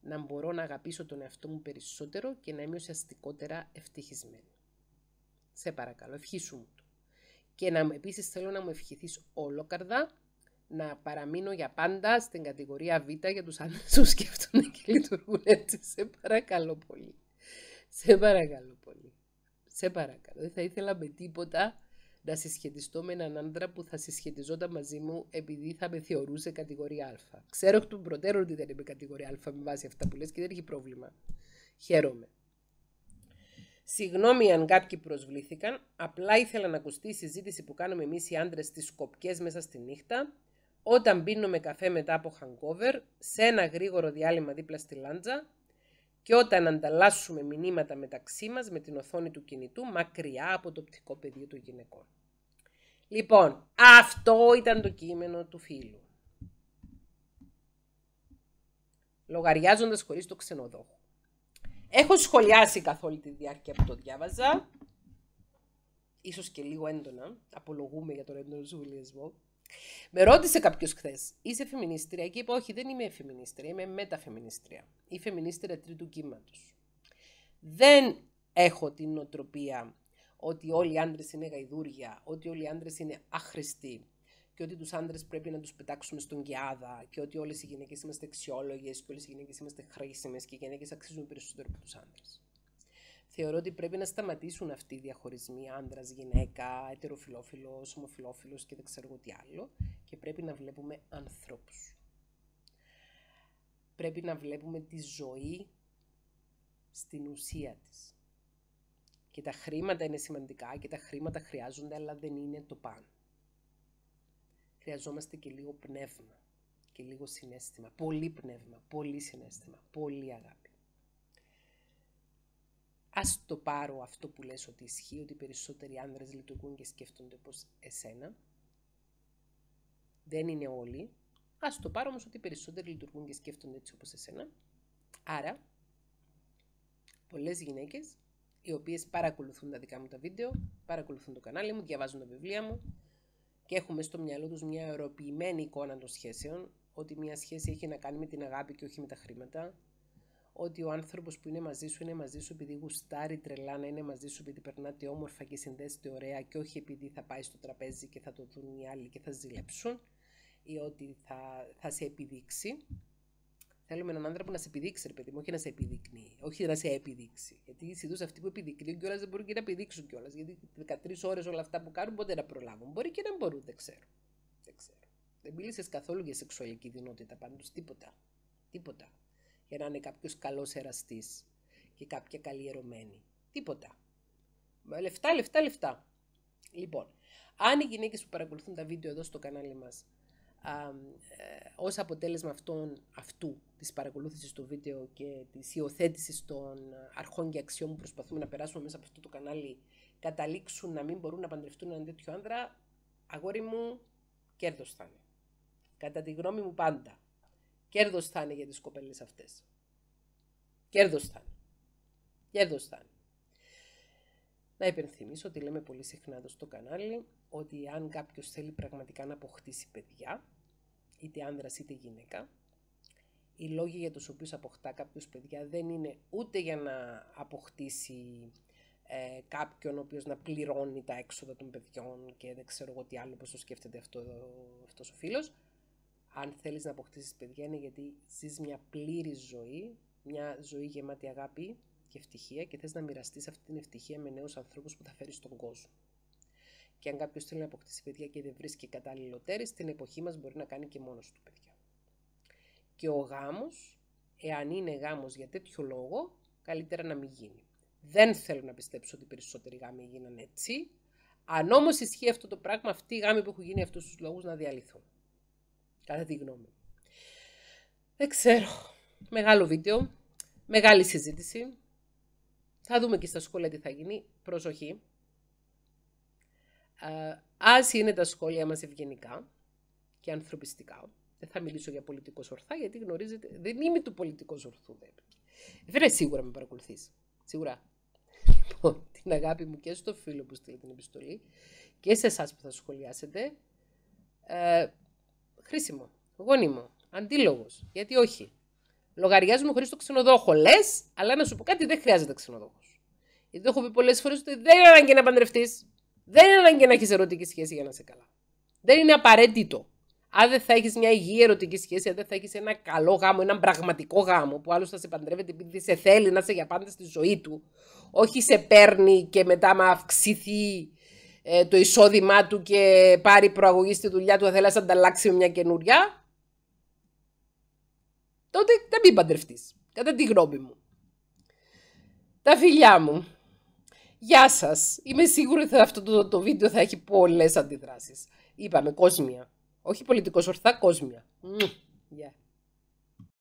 να μπορώ να αγαπήσω τον εαυτό μου περισσότερο και να είμαι ουσιαστικότερα ευτυχισμένη. Σε παρακαλώ, ευχήσου μου το. Και να, επίσης θέλω να μου ευχηθείς ολόκαρδα, να παραμείνω για πάντα στην κατηγορία Β για τους άνθρωπους που σκέφτονται και λειτουργούν έτσι. Σε παρακαλώ πολύ. Σε παρακαλώ πολύ. Σε παρακαλώ. Δεν θα ήθελα με τίποτα να συσχετιστώ με έναν άντρα που θα συσχετιζόταν μαζί μου επειδή θα με θεωρούσε κατηγορία Α. Ξέρω εκ των προτέρων ότι δεν είμαι κατηγορία Α με βάση αυτά που λες και δεν έχει πρόβλημα. Χαίρομαι. Συγγνώμη αν κάποιοι προσβλήθηκαν, απλά ήθελα να ακουστεί η συζήτηση που κάνουμε εμείς οι άντρες στις σκοπιές μέσα στη νύχτα, όταν πίνουμε καφέ μετά από hangover, σε ένα γρήγορο διάλειμμα δίπλα στη λάντζα και όταν ανταλλάσσουμε μηνύματα μεταξύ μας με την οθόνη του κινητού μακριά από το οπτικό πεδίο των γυναικών. Λοιπόν, αυτό ήταν το κείμενο του φίλου. Λογαριάζοντας χωρίς το ξενοδόχο. Έχω σχολιάσει καθ' όλη τη διάρκεια που το διάβαζα. Ίσως και λίγο έντονα. Απολογούμε για τον έντονο συμβουλιασμό. Με ρώτησε κάποιος χθες, είσαι φεμινίστρια και είπα, Όχι, δεν είμαι φεμινίστρια, είμαι μεταφεμινίστρια. Ή φεμινίστρια τρίτου κύματος. Δεν έχω την νοοτροπία ότι όλοι οι άντρες είναι γαϊδούρια, ότι όλοι οι άντρες είναι άχρηστοι, και ότι τους άντρες πρέπει να τους πετάξουμε στον κοιάδα... και ότι όλες οι γυναίκες είμαστε αξιόλογες και όλες οι γυναίκες είμαστε χρήσιμες και οι γυναίκες αξίζουν περισσότερο από τους άντρες. Θεωρώ ότι πρέπει να σταματήσουν αυτοί οι διαχωρισμοί άντρα-γυναίκα, ετεροφιλόφιλος, ομοφιλόφιλος και δεν ξέρω τι άλλο, και πρέπει να βλέπουμε ανθρώπους. Πρέπει να βλέπουμε τη ζωή στην ουσία της. Και τα χρήματα είναι σημαντικά και τα χρήματα χρειάζονται, αλλά δεν είναι το πάνω χρειαζόμαστε και λίγο πνεύμα και λίγο συνέστημα. Πολύ πνεύμα, πολύ συνέστημα, πολύ αγάπη. Ας το πάρω αυτό που λες ότι ισχύει, ότι περισσότεροι άνδρες λειτουργούν και σκέφτονται όπως εσένα. Δεν είναι όλοι. Ας το πάρω όμως ότι περισσότεροι λειτουργούν και σκέφτονται έτσι όπως εσένα. Άρα, πολλές γυναίκες οι οποίες παρακολουθούν τα δικά μου τα βίντεο, παρακολουθούν το κανάλι μου, διαβάζουν τα βιβλία μου, και έχουμε στο μυαλό τους μια ευρωποιημένη εικόνα των σχέσεων, ότι μια σχέση έχει να κάνει με την αγάπη και όχι με τα χρήματα, ότι ο άνθρωπος που είναι μαζί σου είναι μαζί σου επειδή γουστάρει τρελά να είναι μαζί σου επειδή περνάτε όμορφα και συνδέσετε ωραία και όχι επειδή θα πάει στο τραπέζι και θα το δουν οι άλλοι και θα ζηλέψουν ή ότι θα, θα σε επιδείξει. Θέλουμε έναν άνθρωπο να σε επιδείξει, ρε παιδί μου, όχι να σε επιδεικνύει. Όχι να σε επιδείξει. Γιατί συνήθως αυτοί που επιδεικνύουν κιόλας δεν μπορούν και να επιδείξουν κιόλας. Γιατί 13 ώρες όλα αυτά που κάνουν ποτέ να προλάβουν. Μπορεί και να μπορούν, δεν ξέρω. Δεν ξέρω. Δεν μίλησες καθόλου για σεξουαλική δυνότητα πάντως. Τίποτα. Τίποτα. Για να είναι κάποιος καλός εραστής και κάποια καλλιερωμένη. Τίποτα. Λεφτά, λεφτά, λεφτά. Λοιπόν, αν οι γυναίκες που παρακολουθούν τα βίντεο εδώ στο κανάλι μας ε, ως αποτέλεσμα αυτών, αυτού της παρακολούθησης του βίντεο και της υιοθέτησης των αρχών και αξιών που προσπαθούμε να περάσουμε μέσα από αυτό το κανάλι καταλήξουν να μην μπορούν να παντρευτούν έναν τέτοιο άντρα, αγόρι μου, κέρδος θα είναι. Κατά τη γνώμη μου πάντα. Κέρδος θα είναι για τις κοπέλες αυτές. Κέρδος θα είναι. Κέρδος θα είναι. Να υπενθυμίσω ότι λέμε πολύ συχνά εδώ στο κανάλι ότι αν κάποιος θέλει πραγματικά να αποκτήσει παιδιά, είτε άνδρας είτε γυναίκα. Οι λόγοι για τους οποίους αποκτά κάποιος παιδιά δεν είναι ούτε για να αποκτήσει ε, κάποιον ο οποίος να πληρώνει τα έξοδα των παιδιών και δεν ξέρω εγώ τι άλλο πώς το σκέφτεται αυτό, αυτός ο φίλος. Αν θέλεις να αποκτήσεις παιδιά είναι γιατί ζεις μια πλήρη ζωή, μια ζωή γεμάτη αγάπη και ευτυχία και θες να μοιραστείς αυτή την ευτυχία με νέους ανθρώπους που θα φέρεις στον κόσμο. Και αν κάποιος θέλει να αποκτήσει παιδιά και δεν βρίσκει κατάλληλο τέρι, στην εποχή μας μπορεί να κάνει και μόνος του παιδιά. Και ο γάμος, εάν είναι γάμος για τέτοιο λόγο, καλύτερα να μην γίνει. Δεν θέλω να πιστέψω ότι περισσότεροι γάμοι γίνανε έτσι. Αν όμως ισχύει αυτό το πράγμα, αυτοί οι γάμοι που έχουν γίνει αυτούς τους λόγους να διαλυθούν. Κατά τη γνώμη μου. Δεν ξέρω. Μεγάλο βίντεο. Μεγάλη συζήτηση. Θα δούμε και στα σχόλια τι θα γίνει. Προσοχή. Ε, ας είναι τα σχόλια μας ευγενικά και ανθρωπιστικά. Δεν θα μιλήσω για πολιτικό ορθά, γιατί γνωρίζετε, δεν είμαι του πολιτικό ορθού. Δεν είναι ε, σίγουρα με παρακολουθείς. Σίγουρα. Λοιπόν, την αγάπη μου και στο φίλο που στείλει την επιστολή και σε εσάς που θα σχολιάσετε. Ε, χρήσιμο, γόνιμο, αντίλογος. Γιατί όχι. Λογαριάζουμε χωρίς το ξενοδόχο. Λες, αλλά να σου πω κάτι, δεν χρειάζεται ξενοδόχος. Γιατί το έχω πει πολλές φορές ότι δεν είναι ανάγκη να παντρευτείς. Δεν είναι ανάγκη να έχεις ερωτική σχέση για να είσαι καλά. Δεν είναι απαραίτητο. Αν δεν θα έχεις μια υγιή ερωτική σχέση, αν δεν θα έχεις ένα καλό γάμο, έναν πραγματικό γάμο που άλλος θα σε παντρεύεται επειδή σε θέλει να είσαι για πάντα στη ζωή του, όχι σε παίρνει και μετά μα αυξηθεί ε, το εισόδημά του και πάρει προαγωγή στη δουλειά του, θα θέλεις να ανταλλάξει μια καινούρια, τότε δεν μην παντρευτείς. Κατά τη γνώμη μου. Τα φιλιά μου. Γεια σας. Είμαι σίγουρη ότι αυτό το, το, βίντεο θα έχει πολλές αντιδράσεις. Είπαμε κόσμια. Όχι πολιτικός, ορθά, κόσμια. Yeah.